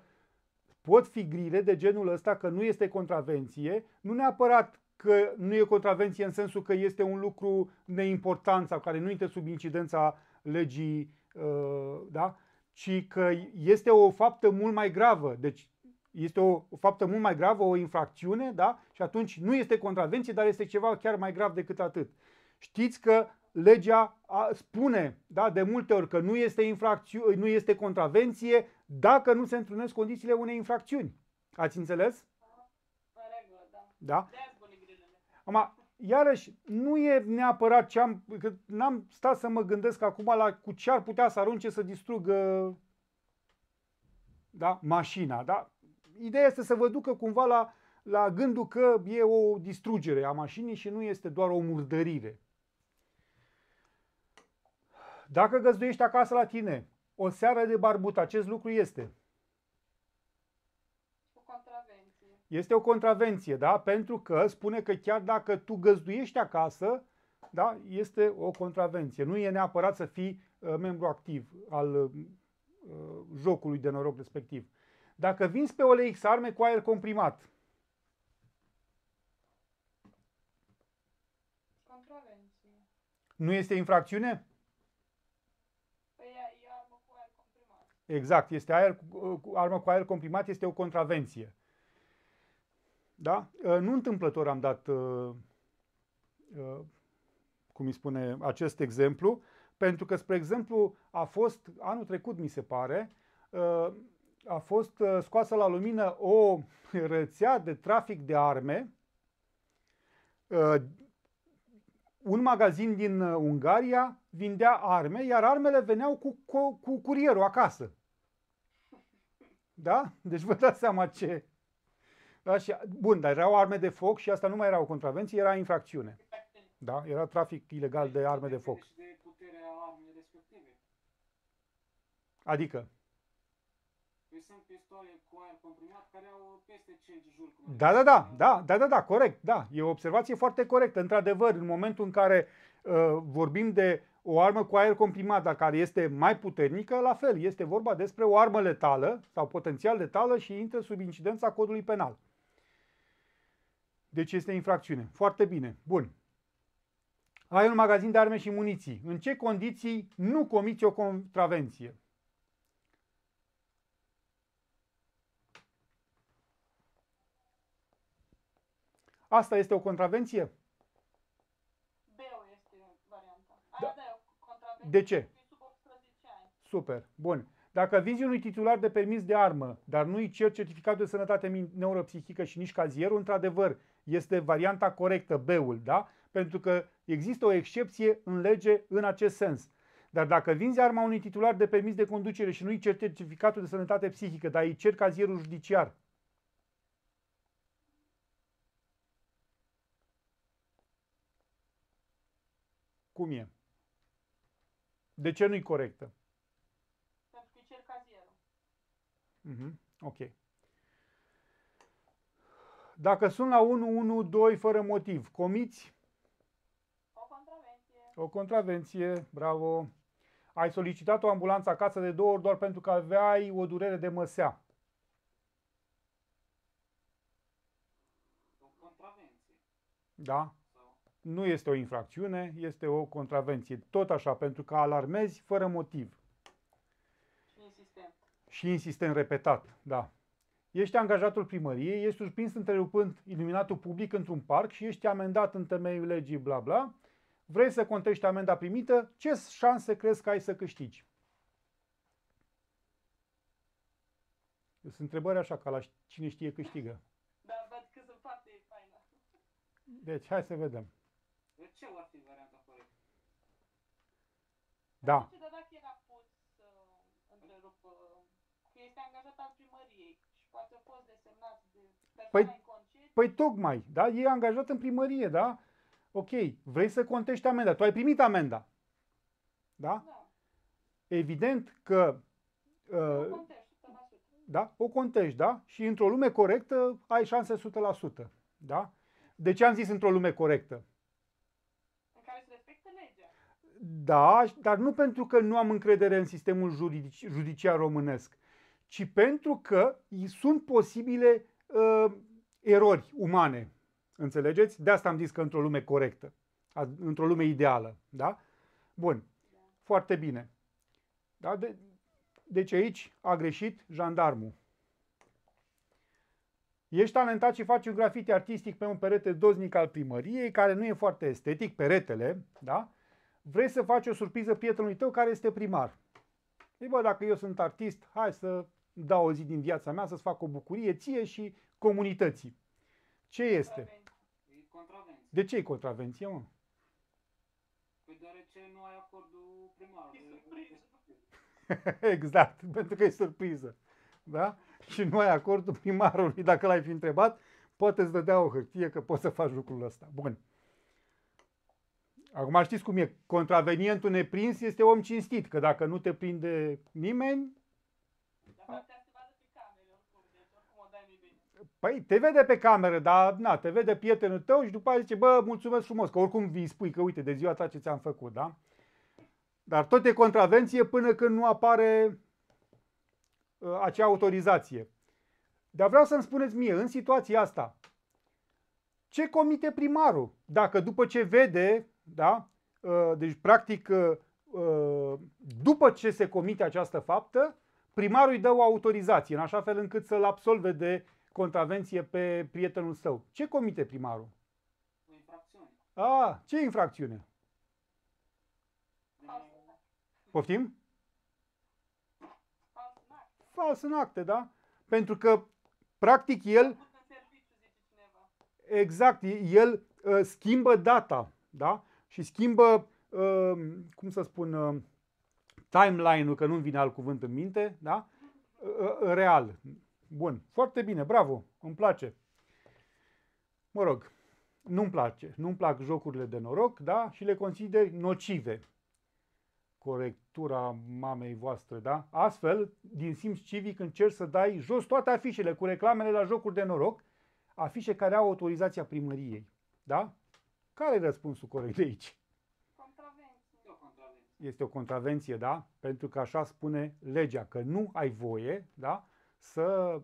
pot fi grile de genul ăsta că nu este contravenție, nu neapărat că nu e contravenție în sensul că este un lucru neimportant sau care nu intră sub incidența legii, uh, da? ci că este o faptă mult mai gravă. Deci este o, o faptă mult mai gravă, o infracțiune, da? Și atunci nu este contravenție, dar este ceva chiar mai grav decât atât. Știți că legea spune, da, de multe ori că nu este infracțiune, nu este contravenție, dacă nu se întrunesc condițiile unei infracțiuni. Ați înțeles? Da? Ama da. iarăși, nu e neapărat ce am, că n-am stat să mă gândesc acum la cu ce ar putea să arunce să distrugă da, mașina, da? Ideea este să vă ducă cumva la, la gândul că e o distrugere a mașinii și nu este doar o murdărire. Dacă găzduiești acasă la tine o seară de barbut. Acest lucru este. O contravenție. Este o contravenție, da? Pentru că spune că chiar dacă tu găzduiești acasă, da? Este o contravenție. Nu e neapărat să fii uh, membru activ al uh, jocului de noroc respectiv. Dacă vinzi pe OLX arme cu aer comprimat, Nu este infracțiune? Exact, este aer, armă cu aer comprimat este o contravenție. Da? Uh, nu întâmplător am dat, uh, uh, cum îi spune, acest exemplu, pentru că, spre exemplu, a fost, anul trecut mi se pare, a fost scoasă la lumină o rețea de trafic de arme un magazin din uh, Ungaria vindea arme, iar armele veneau cu, cu, cu curierul acasă. Da? Deci vă dați seama ce... Da? Și, bun, dar erau arme de foc și asta nu mai era o contravenție, era infracțiune. Da? Era trafic ilegal de arme de foc. Adică? pistoale cu aer comprimat care au peste 5 Da, da, da, da, da, da, da, corect, da. E o observație foarte corectă. Într-adevăr, în momentul în care uh, vorbim de o armă cu aer comprimat, dar care este mai puternică, la fel, este vorba despre o armă letală sau potențial letală și intră sub incidența codului penal. Deci este infracțiune. Foarte bine. Bun. Ai un magazin de arme și muniții. În ce condiții nu comiți o contravenție? Asta este o contravenție? B este varianta. da. contravenție. De ce? ani. Super. Bun. Dacă vinzi unui titular de permis de armă, dar nu-i cer certificatul de sănătate neuropsihică și nici cazierul, într-adevăr, este varianta corectă, B-ul, da? Pentru că există o excepție în lege în acest sens. Dar dacă vinzi arma unui titular de permis de conducere și nu-i cer certificatul de sănătate psihică, dar îi cer cazierul judiciar, cum e. De ce nu-i corectă? Pentru că e cel cazierul. Mm-hmm. Ok. Dacă sunt la 1, 1, 2 fără motiv, comiți? O contravenție. O contravenție, bravo. Ai solicitat o ambulanță acasă de două ori doar pentru că aveai o durere de măsea. O contravenție. Da nu este o infracțiune, este o contravenție. Tot așa, pentru că alarmezi fără motiv. Și insistent. Și insistent repetat, da. Ești angajatul primăriei, ești surprins întrerupând iluminatul public într-un parc și ești amendat în temeiul legii bla bla. Vrei să contești amenda primită? Ce șanse crezi că ai să câștigi? Sunt întrebări așa, ca la cine știe câștigă. Da, văd că sunt foarte faină. Deci, hai să vedem cel ar fi varianta corectă. Da. Ce dar dacă el a pus să uh, întrerupă, că este angajat al primăriei și poate a fost desemnat de păi, în Păi tocmai, da? E angajat în primărie, da? Ok, vrei să contești amenda. Tu ai primit amenda. Da? da. Evident că... Uh, o contești, 100%. Da? O contești, da? Și într-o lume corectă ai șanse 100%. Da? De ce am zis într-o lume corectă? Da, dar nu pentru că nu am încredere în sistemul juridic, judiciar românesc, ci pentru că sunt posibile uh, erori umane. Înțelegeți? De asta am zis că într-o lume corectă, într-o lume ideală. Da? Bun. Foarte bine. Da? De, deci aici a greșit jandarmul. Ești talentat și faci un grafiti artistic pe un perete doznic al primăriei, care nu e foarte estetic, peretele, da? vrei să faci o surpriză prietenului tău care este primar. Ei bă, dacă eu sunt artist, hai să dau o zi din viața mea să-ți fac o bucurie ție și comunității. Ce este? Contravenție. De ce e contravenție, mă? Păi deoarece nu ai acordul primarului. exact, pentru că e surpriză. Da? Și nu ai acordul primarului, dacă l-ai fi întrebat, poate îți dădea o hârtie că poți să faci lucrul ăsta. Bun. Acum știți cum e, contravenientul neprins este om cinstit, că dacă nu te prinde deci nimeni... Păi te vede pe cameră, dar na, te vede prietenul tău și după aia zice, bă, mulțumesc frumos, că oricum vi spui că uite, de ziua ta ce ți-am făcut, da? Dar tot e contravenție până când nu apare uh, acea autorizație. Dar vreau să-mi spuneți mie, în situația asta, ce comite primarul? Dacă după ce vede da? Uh, deci, practic, uh, uh, după ce se comite această faptă, primarul îi dă o autorizație, în așa fel încât să-l absolve de contravenție pe prietenul său. Ce comite primarul? infracțiune. A, ah, ce infracțiune? Poftim? Fals în acte. da? Pentru că, practic, el... exact, el uh, schimbă data, da? și schimbă, uh, cum să spun, uh, timeline-ul, că nu-mi vine alt cuvânt în minte, da? Uh, real. Bun, foarte bine, bravo, îmi place. Mă rog, nu-mi place, nu-mi plac jocurile de noroc, da? Și le consider nocive. Corectura mamei voastre, da? Astfel, din simț civic încerci să dai jos toate afișele cu reclamele la jocuri de noroc, afișe care au autorizația primăriei, da? Care e răspunsul corect de aici? Contravenție. Este o contravenție, da? Pentru că așa spune legea, că nu ai voie, da? Să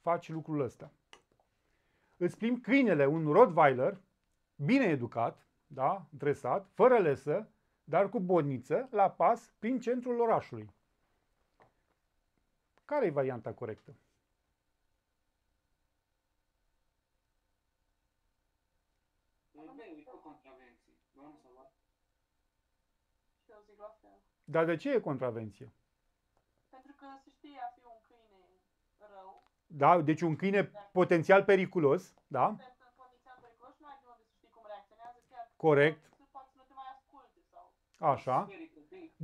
faci lucrul ăsta. Îți plimbi câinele, un Rottweiler, bine educat, da? Dresat, fără lesă, dar cu bodniță, la pas, prin centrul orașului. Care e varianta corectă? o contravenție. Domnul s-a luat. Și eu zic la fel. Dar de ce e contravenție? Pentru că se știe a fi un câine rău. Da, deci un câine da. potențial periculos, da? Pentru potențial periculos nu ai de unde să știi cum reacționează chiar. Corect. Poate nu te mai asculte sau... Așa.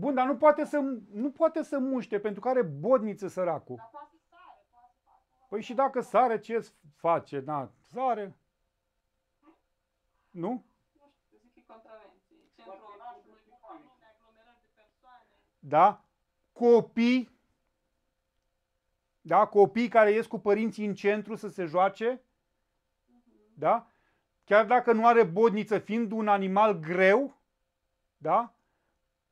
Bun, dar nu poate să, nu poate să muște, pentru că are bodniță săracul. Dar poate sare, poate. Păi și dacă sare, ce face? Da, sare. Nu? da? Copii, da? Copii care ies cu părinții în centru să se joace, da? Chiar dacă nu are bodniță, fiind un animal greu, da?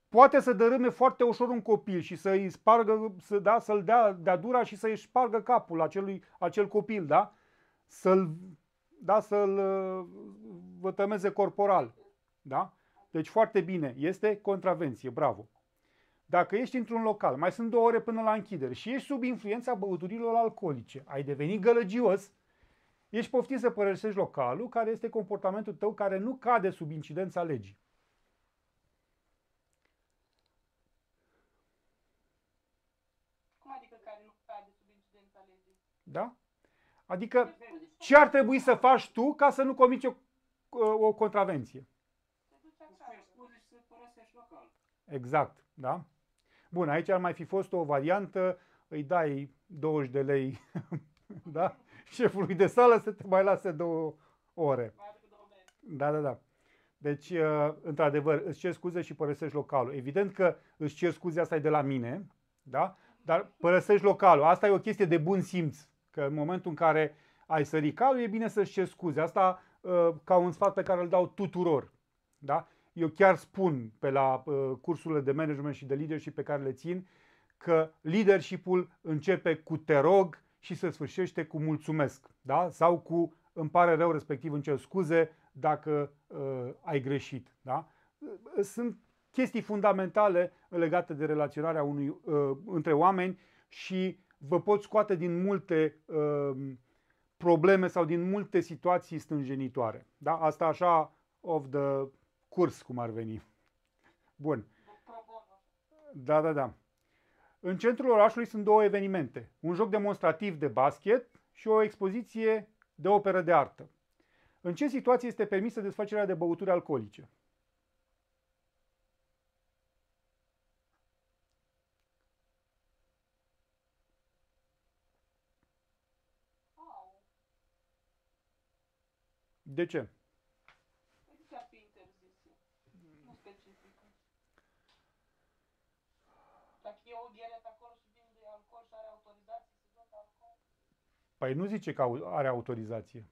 Poate să dărâme foarte ușor un copil și să-i spargă, să, da, să-l dea de dura și să-i spargă capul acelui, acel copil, da? Să-l, da, să-l uh, vătămeze corporal, da? Deci foarte bine, este contravenție, bravo. Dacă ești într-un local, mai sunt două ore până la închidere și ești sub influența băuturilor alcoolice, ai devenit gălăgios, ești poftit să părăsești localul, care este comportamentul tău care nu cade sub incidența legii. Cum adică care nu cade sub incidența legii? Da? Adică ce ar trebui să faci tu ca să nu comiți o, o contravenție? Exact, da? Bun, aici ar mai fi fost o variantă, îi dai 20 de lei da? șefului de sală să te mai lase două ore. Da, da, da. Deci, uh, într-adevăr, îți cer scuze și părăsești localul. Evident că îți cer scuze, asta e de la mine, da? dar părăsești localul. Asta e o chestie de bun simț, că în momentul în care ai sărit calul, e bine să-și cer scuze. Asta uh, ca un sfat pe care îl dau tuturor. Da? eu chiar spun pe la uh, cursurile de management și de leadership pe care le țin că leadershipul începe cu te rog și se sfârșește cu mulțumesc, da? Sau cu îmi pare rău, respectiv în cer scuze dacă uh, ai greșit, da? Uh, sunt chestii fundamentale legate de relaționarea unui, uh, între oameni și vă pot scoate din multe uh, probleme sau din multe situații stânjenitoare. Da? Asta așa of the curs, cum ar veni. Bun. Da, da, da. În centrul orașului sunt două evenimente. Un joc demonstrativ de basket și o expoziție de operă de artă. În ce situație este permisă desfacerea de băuturi alcoolice? De ce? Păi nu zice că are autorizație.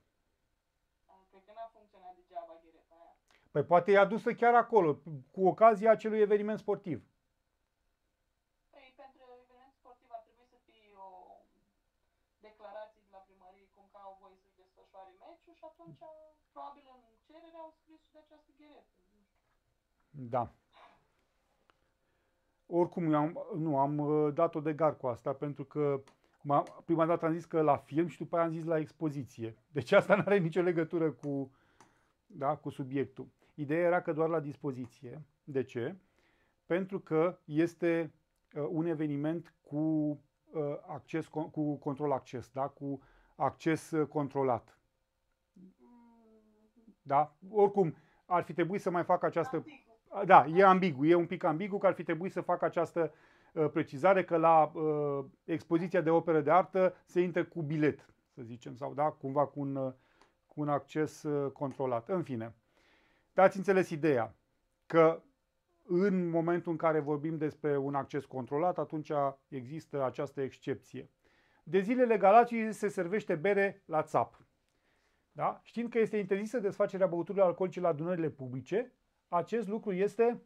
Cred că n-a funcționat degeaba aia. Păi poate e adusă chiar acolo, cu ocazia acelui eveniment sportiv. Păi pentru eveniment sportiv ar trebui să fie o declarație de la primărie cum că au voie să desfășoare meciul și atunci probabil în cerere au scris și de această ghiretă. Da. Oricum, am, nu, am uh, dat-o de gar cu asta, pentru că a prima dată am zis că la film și după aia am zis la expoziție. Deci asta nu are nicio legătură cu, da, cu subiectul. Ideea era că doar la dispoziție. De ce? Pentru că este uh, un eveniment cu uh, acces, con- cu control acces, da? cu acces uh, controlat. Da? Oricum, ar fi trebuit să mai fac această... Ambigu. Da, e ambigu, e un pic ambigu că ar fi trebuit să fac această uh, Uh, precizare că la uh, expoziția de opere de artă se intre cu bilet, să zicem, sau da, cumva cu un, uh, cu un acces controlat. În fine, dați înțeles ideea că în momentul în care vorbim despre un acces controlat, atunci există această excepție. De zilele Galații se servește bere la țap. Da? Știind că este interzisă desfacerea băuturilor alcoolice la adunările publice, acest lucru este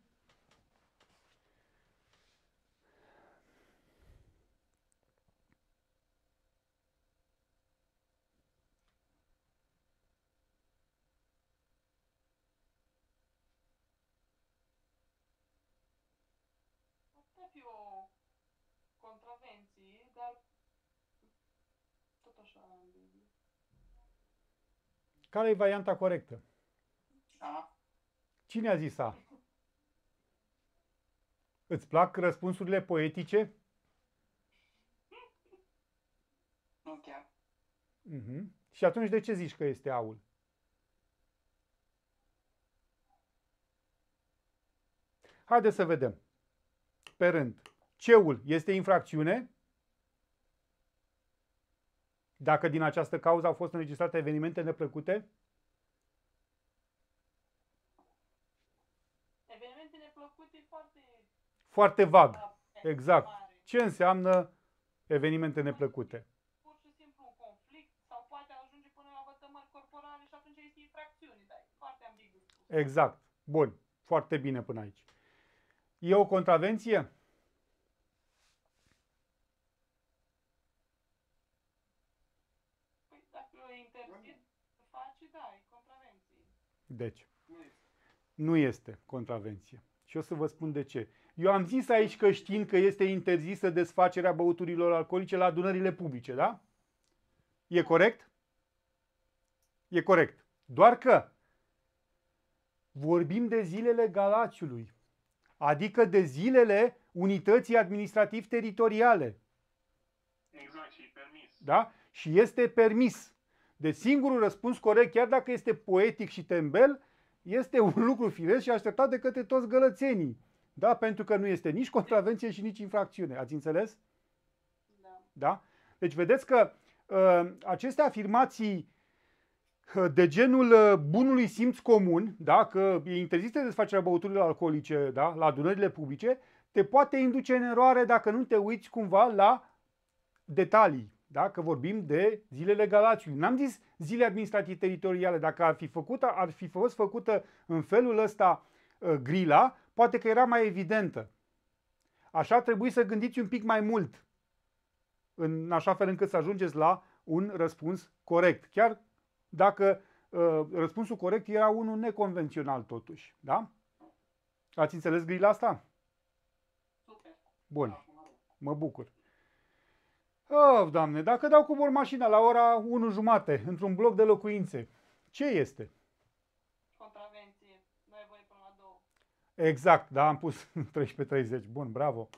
așa Care e varianta corectă? A. Cine a zis A? Îți plac răspunsurile poetice? Nu chiar. Uh-huh. Și atunci de ce zici că este aul? Haideți să vedem. Pe rând. Ceul este infracțiune? Dacă din această cauză au fost înregistrate evenimente neplăcute? Evenimente neplăcute foarte... Foarte vag. Da, exact. Ce înseamnă evenimente neplăcute? Pur și simplu un conflict sau poate ajunge până la vătămări corporale și atunci este infracțiune. Dar foarte ambigu. Exact. Bun. Foarte bine până aici. E o contravenție? Deci, nu este contravenție. Și o să vă spun de ce. Eu am zis aici că știind că este interzisă desfacerea băuturilor alcoolice la adunările publice, da? E corect? E corect. Doar că vorbim de zilele Galaciului, adică de zilele unității administrativ-teritoriale. Exact, și permis. Da? Și este permis. De singurul răspuns corect, chiar dacă este poetic și tembel, este un lucru firesc și așteptat de către toți gălățenii. Da? Pentru că nu este nici contravenție și nici infracțiune. Ați înțeles? Da. da? Deci vedeți că uh, aceste afirmații uh, de genul uh, bunului simț comun, da? că e interzisă desfacerea băuturilor alcoolice da? la adunările publice, te poate induce în eroare dacă nu te uiți cumva la detalii. Dacă vorbim de zilele Galațiului. N-am zis zile administrative teritoriale. Dacă ar fi, făcută, ar fi fost făcută în felul ăsta uh, grila, poate că era mai evidentă. Așa trebuie să gândiți un pic mai mult, în așa fel încât să ajungeți la un răspuns corect. Chiar dacă uh, răspunsul corect era unul neconvențional totuși. Da? Ați înțeles grila asta? Bun. Da, mă bucur. Oh, doamne, dacă dau cu mașina la ora 1 jumate într-un bloc de locuințe, ce este? Contravenție. Nu ai voie până la 2. Exact, da, am pus 13.30. Bun, bravo.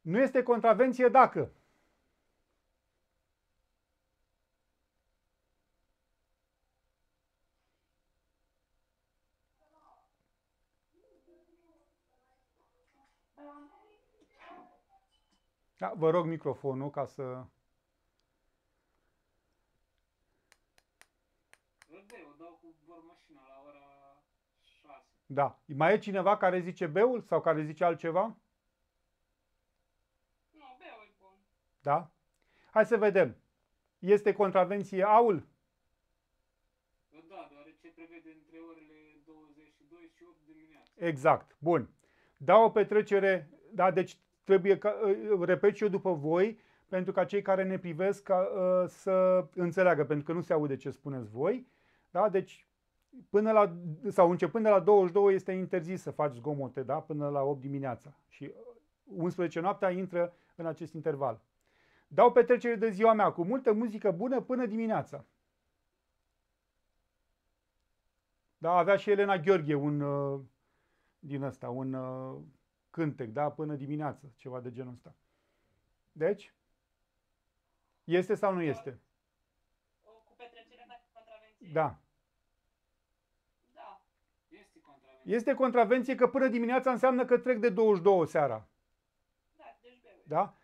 Nu este contravenție dacă Da, vă rog microfonul ca să... Da. Mai e cineva care zice beul sau care zice altceva? Nu, beul e bun. Da? Hai să vedem. Este contravenție aul? Da, deoarece prevede între orele 22 și 8 dimineața. Exact. Bun. Da o petrecere, da, deci trebuie, ca, repet și eu după voi, pentru ca cei care ne privesc ca, ă, să înțeleagă, pentru că nu se aude ce spuneți voi. Da? Deci, până la, sau începând de la 22 este interzis să faci zgomote, da? până la 8 dimineața. Și 11 noaptea intră în acest interval. Dau petrecere de ziua mea cu multă muzică bună până dimineața. Da, avea și Elena Gheorghe un uh, din ăsta, un uh, cântec, da, până dimineață, ceva de genul ăsta. Deci, este sau nu este? Cu petrecere, dar contravenție. Da. da. Este contravenție. Este contravenție că până dimineața înseamnă că trec de 22 seara. Da, deci bebe. Da?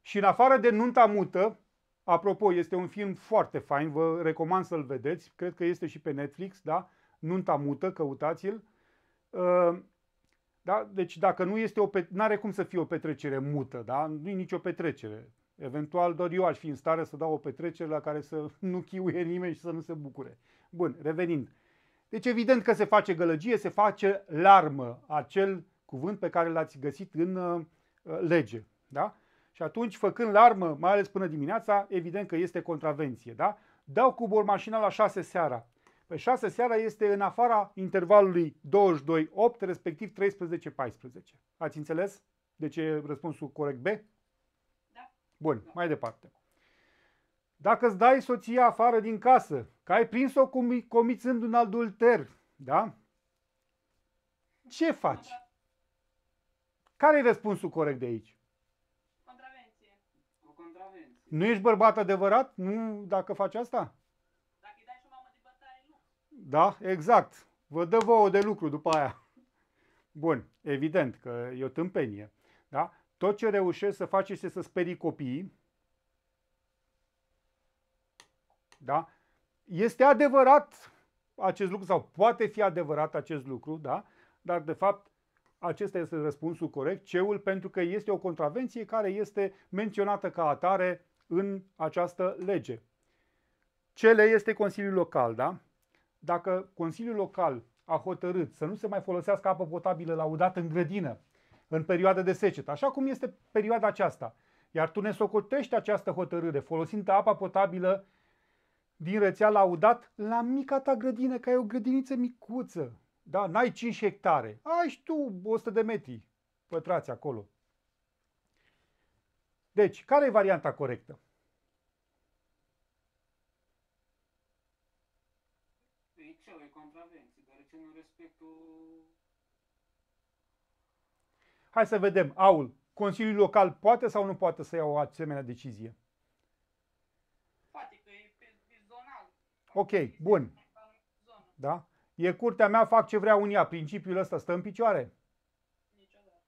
Și în afară de Nunta Mută, apropo, este un film foarte fain, vă recomand să-l vedeți, cred că este și pe Netflix, da? Nunta Mută, căutați-l. Uh, da? Deci dacă nu este o are cum să fie o petrecere mută, da? nu e nicio petrecere. Eventual doar eu aș fi în stare să dau o petrecere la care să nu chiuie nimeni și să nu se bucure. Bun, revenind. Deci evident că se face gălăgie, se face larmă, acel cuvânt pe care l-ați găsit în uh, uh lege. Da? Și atunci, făcând larmă, mai ales până dimineața, evident că este contravenție. Da? Dau cu bormașina la 6 seara. Pe păi 6 seara este în afara intervalului 22-8, respectiv 13-14. Ați înțeles? De ce e răspunsul corect B? Da. Bun, da. mai departe. Dacă îți dai soția afară din casă, că ai prins-o comițând un adulter, da? Ce faci? Care e răspunsul corect de aici? Contravenție. O contravenție. Nu ești bărbat adevărat? Nu, dacă faci asta? Da? Exact. Vă dă vouă de lucru după aia. Bun, evident că e o tâmpenie. Da? Tot ce reușești să faci este să sperii copiii. Da? Este adevărat acest lucru sau poate fi adevărat acest lucru, da? Dar de fapt acesta este răspunsul corect, ceul, pentru că este o contravenție care este menționată ca atare în această lege. Cele este Consiliul Local, da? dacă Consiliul Local a hotărât să nu se mai folosească apă potabilă la udat în grădină în perioada de secetă, așa cum este perioada aceasta, iar tu ne socotești această hotărâre folosind apa potabilă din rețea la udat la mica ta grădină, ca e o grădiniță micuță. Da, n-ai 5 hectare, ai și tu 100 de metri pătrați acolo. Deci, care e varianta corectă? puțin respectul. Hai să vedem. Aul, Consiliul Local poate sau nu poate să ia o asemenea decizie? Poate că e pe, Ok, bun. Da? E curtea mea, fac ce vrea unia. Principiul ăsta stă în picioare? Niciodată.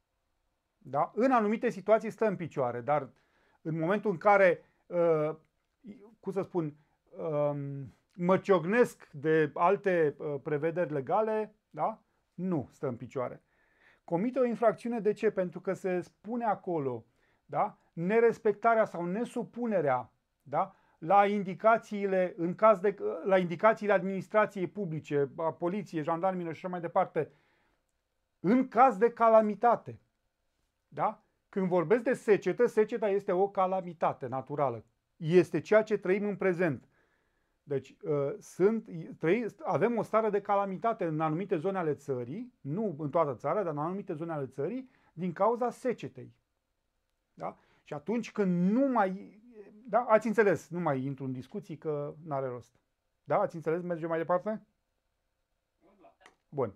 Da? În anumite situații stă în picioare, dar în momentul în care, uh, cum să spun, uh, mă ciognesc de alte uh, prevederi legale, da? Nu stă în picioare. Comite o infracțiune de ce? Pentru că se spune acolo, da? Nerespectarea sau nesupunerea, da? la indicațiile, în caz de, uh, la indicațiile administrației publice, a poliției, jandarmilor și așa mai departe, în caz de calamitate. Da? Când vorbesc de secetă, seceta este o calamitate naturală. Este ceea ce trăim în prezent. Deci uh, sunt, trăi, avem o stare de calamitate în anumite zone ale țării, nu în toată țara, dar în anumite zone ale țării, din cauza secetei. Da? Și atunci când nu mai... Da? Ați înțeles, nu mai intru în discuții că n-are rost. Da? Ați înțeles? Mergem mai departe? Bun.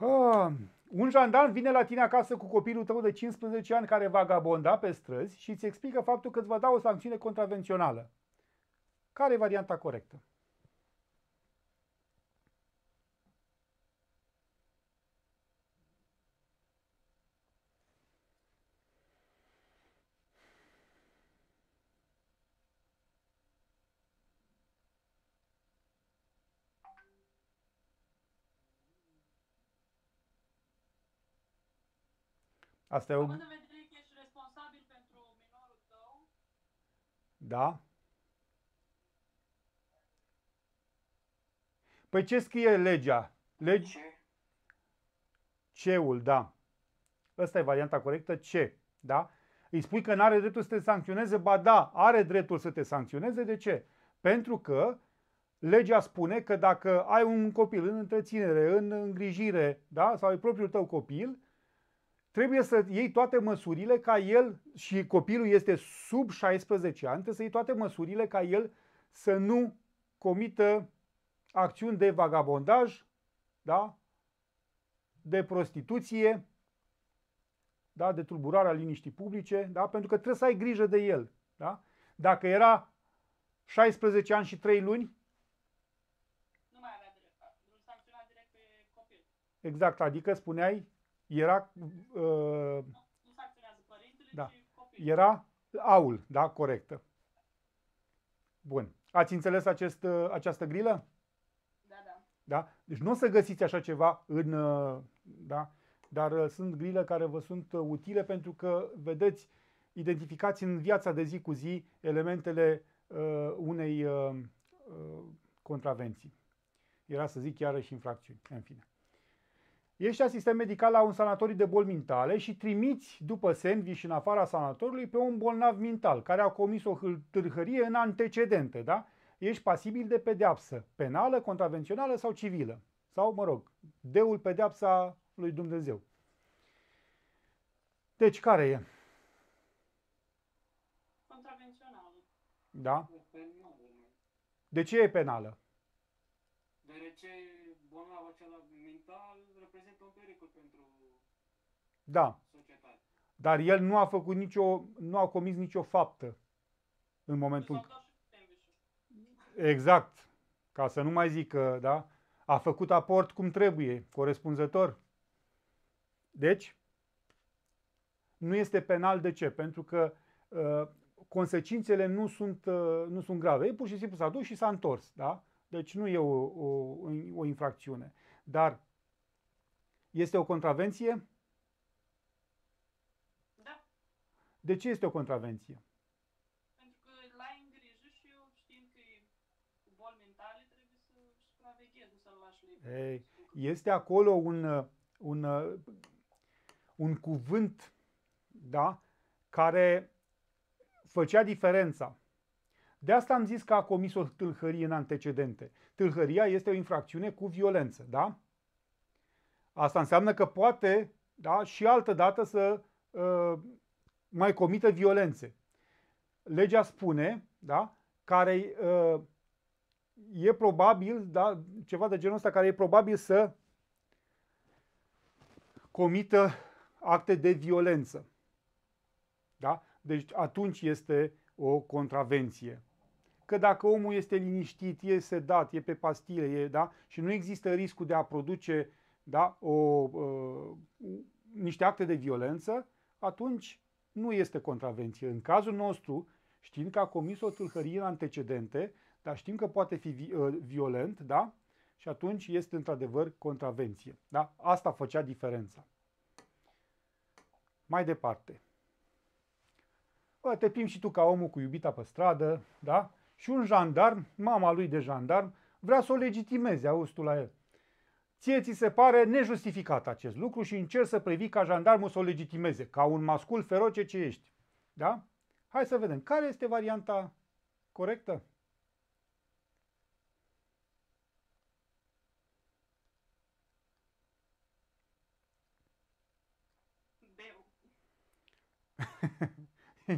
Uh, un jandarm vine la tine acasă cu copilul tău de 15 ani care vagabonda da, pe străzi și îți explică faptul că îți va da o sancțiune contravențională. Care e varianta corectă? Asta e o... Având în vedere că ești responsabil pentru minorul tău... Da. Păi ce scrie legea? Legi? Ceul, da. Ăsta e varianta corectă, Ce, da? Îi spui că nu are dreptul să te sancționeze, ba da, are dreptul să te sancționeze, de ce? Pentru că legea spune că dacă ai un copil în întreținere, în îngrijire, da? sau e propriul tău copil, trebuie să iei toate măsurile ca el, și copilul este sub 16 ani, trebuie să iei toate măsurile ca el să nu comită acțiuni de vagabondaj, da? de prostituție, da? de tulburarea liniștii publice, da? pentru că trebuie să ai grijă de el. Da? Dacă era 16 ani și 3 luni, nu mai avea drept, nu direct pe copil. Exact, adică spuneai, era... Uh, da. Era aul, da, corectă. Bun. Ați înțeles acest, uh, această grilă? Da? Deci nu o să găsiți așa ceva în... Uh, da? Dar uh, sunt grile care vă sunt uh, utile pentru că, vedeți, identificați în viața de zi cu zi elementele uh, unei uh, contravenții. Era să zic chiar și infracțiuni, în fine. Ești asistent medical la un sanatoriu de boli mentale și trimiți după sandwich în afara sanatoriului pe un bolnav mental care a comis o târhărie în antecedente da? ești pasibil de pedeapsă penală, contravențională sau civilă. Sau, mă rog, deul pedeapsa lui Dumnezeu. Deci, care e? Contravențională. Da? De ce e penală? Deoarece bolnavul acela mental reprezintă un pericol pentru da. societate. Dar el nu a făcut nicio, nu a comis nicio faptă în deci momentul exact, ca să nu mai zic că, da, a făcut aport cum trebuie, corespunzător. Deci, nu este penal de ce? Pentru că uh, consecințele nu sunt, uh, nu sunt grave. E pur și simplu s-a dus și s-a întors, da? Deci nu e o, o, o infracțiune. Dar este o contravenție? Da. De ce este o contravenție? este acolo un, uh, un, uh, un cuvânt da, care făcea diferența. De asta am zis că a comis o tâlhărie în antecedente. Tâlhăria este o infracțiune cu violență, da? Asta înseamnă că poate, da, și altă dată să uh, mai comită violențe. Legea spune, da, care uh, e probabil, da, ceva de genul ăsta care e probabil să comită acte de violență. Da? Deci atunci este o contravenție. Că dacă omul este liniștit, e sedat, e pe pastile, e, da? și nu există riscul de a produce da, o, uh, niște acte de violență, atunci nu este contravenție. În cazul nostru, știind că a comis o tâlhărie în antecedente, dar știm că poate fi uh, violent, da? Și atunci este într-adevăr contravenție. Da? Asta făcea diferența. Mai departe. Bă, te plimbi și tu ca omul cu iubita pe stradă, da? Și un jandarm, mama lui de jandarm, vrea să o legitimeze, auzi tu la el. Ție ți se pare nejustificat acest lucru și încerci să previi ca jandarmul să o legitimeze, ca un mascul feroce ce ești. Da? Hai să vedem. Care este varianta corectă?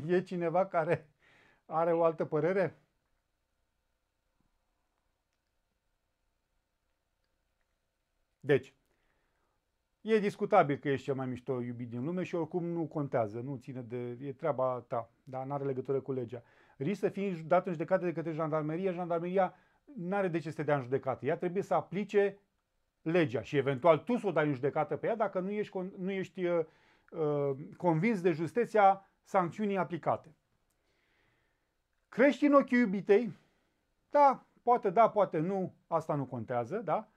e cineva care are o altă părere? Deci, e discutabil că ești cel mai mișto iubit din lume și oricum nu contează, nu ține de, e treaba ta, dar nu are legătură cu legea. Risc să fii dat în judecată de către jandarmerie, jandarmeria nu are de ce să te dea în judecată, ea trebuie să aplice legea și eventual tu să o dai în judecată pe ea dacă nu ești, nu ești uh, Uh, convins de justeția sancțiunii aplicate. Crești în ochii iubitei, da, poate da, poate nu, asta nu contează, da?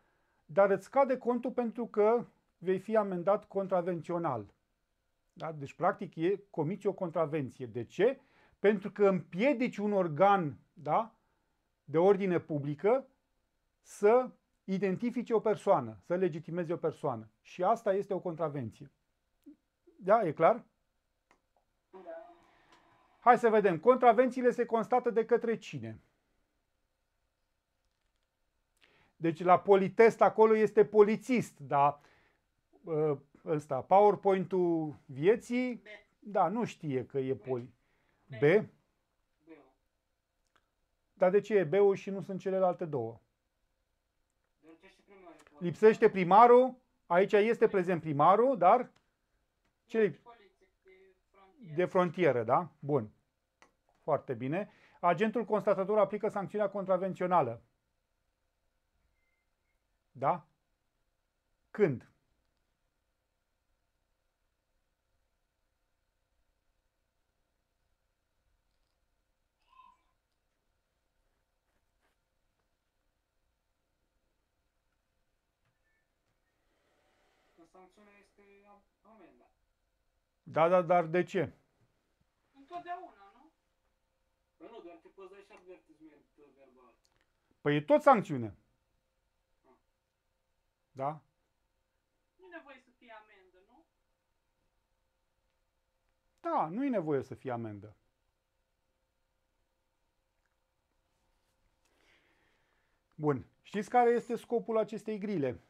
Dar îți scade contul pentru că vei fi amendat contravențional. Da? Deci, practic, e comiți o contravenție. De ce? Pentru că împiedici un organ da? de ordine publică să identifice o persoană, să legitimeze o persoană. Și asta este o contravenție. Da, e clar? Da. Hai să vedem. Contravențiile se constată de către cine? Deci la politest acolo este polițist, da. ăsta, PowerPoint-ul vieții, B. da, nu știe că e poli. B. B. B. Dar de ce e b și nu sunt celelalte două? Lipsește primarul, aici este prezent primarul, dar cei de frontieră, da? Bun. Foarte bine. Agentul constatator aplică sancțiunea contravențională. Da? Când? Da, da, dar de ce? Întotdeauna, nu? Păi nu, doar te poți da și de verbal. Păi e tot sancțiune. Ah. Da? Nu e nevoie să fie amendă, nu? Da, nu e nevoie să fie amendă. Bun. Știți care este scopul acestei grile?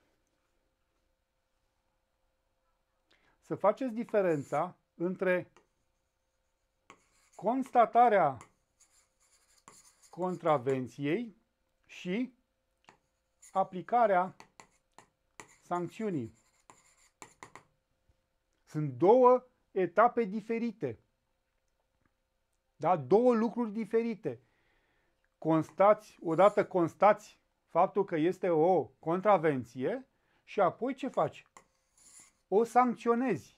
să faceți diferența între constatarea contravenției și aplicarea sancțiunii. Sunt două etape diferite. Da? Două lucruri diferite. Constați, odată constați faptul că este o contravenție și apoi ce faci? o sancționezi.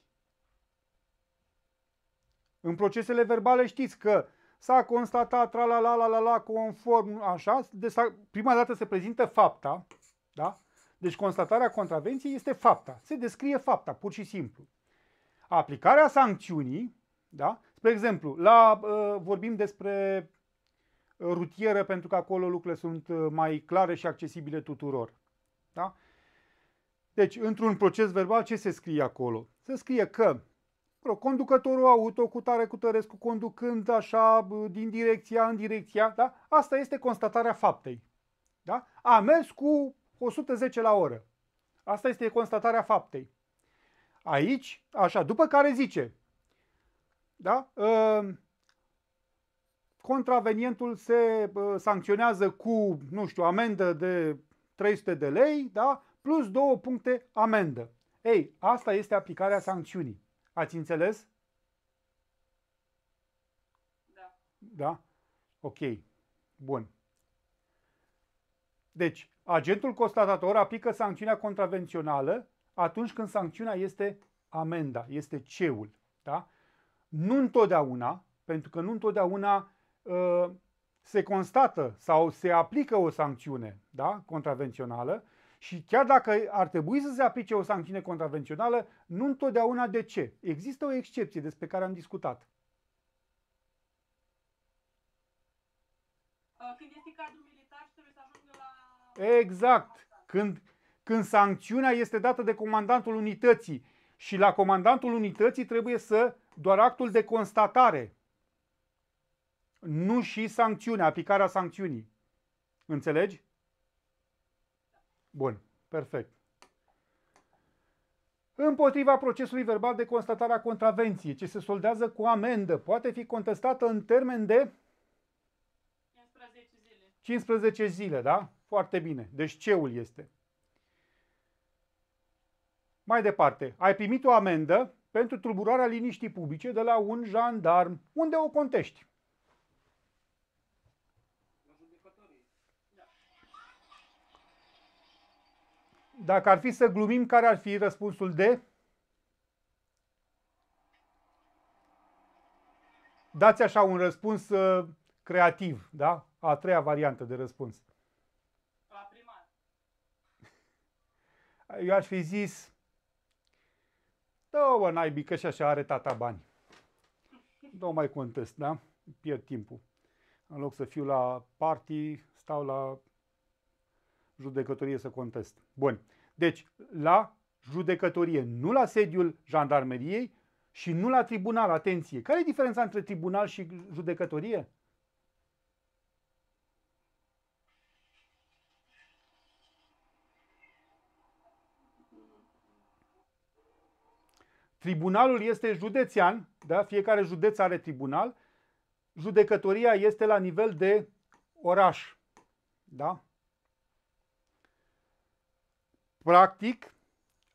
În procesele verbale știți că s-a constatat tra la la la la la conform așa, de prima dată se prezintă fapta, da? Deci constatarea contravenției este fapta, se descrie fapta, pur și simplu. Aplicarea sancțiunii, da? Spre exemplu, la uh, vorbim despre ă, rutieră pentru că acolo lucrurile sunt ă, mai clare și accesibile tuturor. Da? Deci, într-un proces verbal, ce se scrie acolo? Se scrie că conducătorul auto cu tare cu tărescu conducând așa din direcția în direcția, da? Asta este constatarea faptei. Da? A mers cu 110 la oră. Asta este constatarea faptei. Aici, așa, după care zice, da? Ă, contravenientul se sancționează cu, nu știu, amendă de 300 de lei, da? plus două puncte amendă. Ei, asta este aplicarea sancțiunii. Ați înțeles? Da. Da? Ok. Bun. Deci, agentul constatator aplică sancțiunea contravențională atunci când sancțiunea este amenda, este ceul. Da? Nu întotdeauna, pentru că nu întotdeauna uh, se constată sau se aplică o sancțiune da? contravențională, și chiar dacă ar trebui să se aplice o sancțiune contravențională, nu întotdeauna de ce. Există o excepție despre care am discutat. Uh, când este cadrul militar trebuie să ajungă la... Exact. Când, când sancțiunea este dată de comandantul unității și la comandantul unității trebuie să doar actul de constatare, nu și sancțiunea, aplicarea sancțiunii. Înțelegi? Bun, perfect. Împotriva procesului verbal de constatare a contravenției, ce se soldează cu amendă, poate fi contestată în termen de 15 zile. 15 zile, da? Foarte bine. Deci ceul este. Mai departe, ai primit o amendă pentru tulburarea liniștii publice de la un jandarm. Unde o contești? Dacă ar fi să glumim, care ar fi răspunsul de? Dați așa un răspuns uh, creativ, da? A treia variantă de răspuns. La prima. Eu aș fi zis, dă-o naibii că și așa are tata bani. Nu mai contest, da? Pierd timpul. În loc să fiu la party, stau la judecătorie să contest. Bun. Deci la judecătorie, nu la sediul jandarmeriei și nu la tribunal. Atenție! Care e diferența între tribunal și judecătorie? Tribunalul este județean, da? fiecare județ are tribunal. Judecătoria este la nivel de oraș. Da? Practic,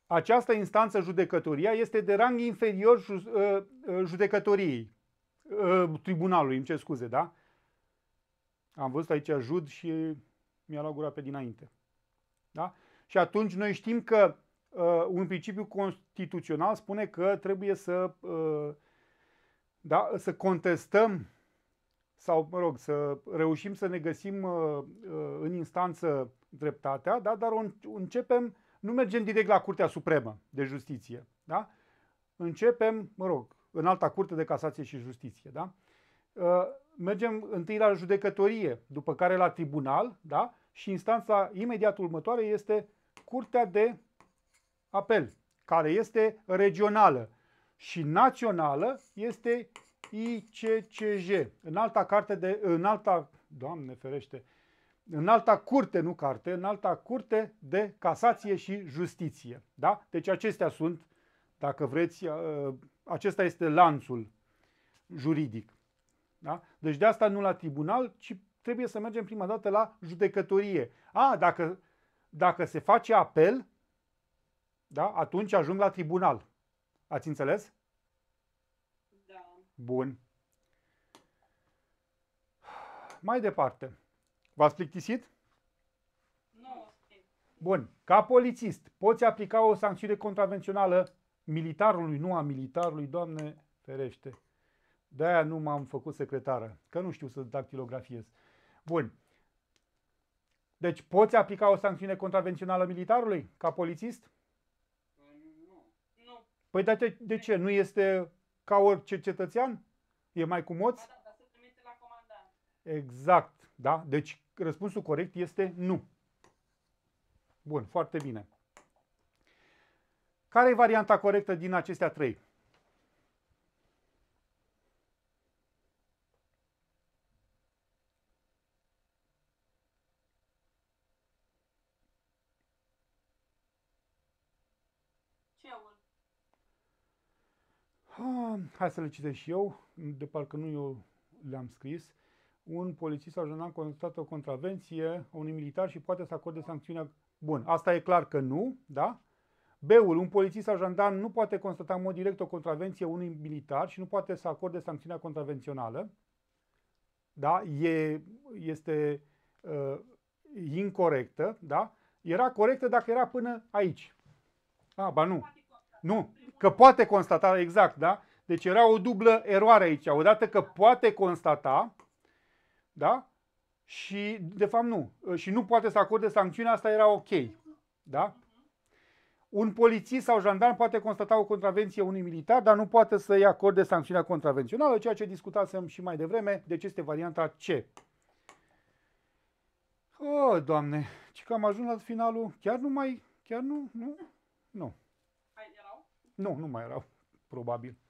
această instanță judecătoria este de rang inferior uh, uh, judecătoriei, uh, tribunalului, îmi cer scuze, da? Am văzut aici jud și mi-a luat gura pe dinainte. Da? Și atunci noi știm că uh, un principiu constituțional spune că trebuie să, uh, da, să contestăm sau, mă rog, să reușim să ne găsim uh, uh, în instanță dreptatea, da? dar o începem, nu mergem direct la Curtea Supremă de Justiție. Da? Începem, mă rog, în alta curte de casație și justiție. Da? Uh, mergem întâi la judecătorie, după care la tribunal da? și instanța imediat următoare este Curtea de Apel, care este regională și națională este ICCJ, în alta carte de, în alta, doamne ferește, în alta curte, nu carte, în alta curte de casație și justiție. Da? Deci acestea sunt, dacă vreți, uh, acesta este lanțul juridic. Da? Deci de asta nu la tribunal, ci trebuie să mergem prima dată la judecătorie. A, dacă, dacă se face apel, da, atunci ajung la tribunal. Ați înțeles? Bun. Mai departe. V-ați plictisit? Nu. Bun. Ca polițist, poți aplica o sancțiune contravențională militarului, nu a militarului, Doamne ferește. De-aia nu m-am făcut secretară, că nu știu să dactilografiez. Bun. Deci poți aplica o sancțiune contravențională militarului ca polițist? Păi nu. Păi de, de ce? Nu este ca orice cetățean? E mai cumoț? Da, da, dar se la comandant. Exact, da? Deci răspunsul corect este nu. Bun, foarte bine. Care e varianta corectă din acestea trei? hai să le citesc și eu, de parcă nu eu le-am scris. Un polițist sau jurnal constată o contravenție a unui militar și poate să acorde sancțiunea. Bun, asta e clar că nu, da? B-ul, un polițist sau jandarm nu poate constata în mod direct o contravenție unui militar și nu poate să acorde sancțiunea contravențională. Da? E, este uh, incorrectă, da? Era corectă dacă era până aici. A, ah, ba nu. Nu, că poate constata, exact, da? Deci era o dublă eroare aici. Odată că poate constata, da? Și, de fapt, nu. Și nu poate să acorde sancțiunea, asta era ok. Da? Un polițist sau jandarm poate constata o contravenție unui militar, dar nu poate să-i acorde sancțiunea contravențională, ceea ce discutasem și mai devreme, deci este varianta C. Oh, doamne, ce că am ajuns la finalul. Chiar nu mai, chiar nu, nu, nu. Mai erau? Nu, nu mai erau, probabil.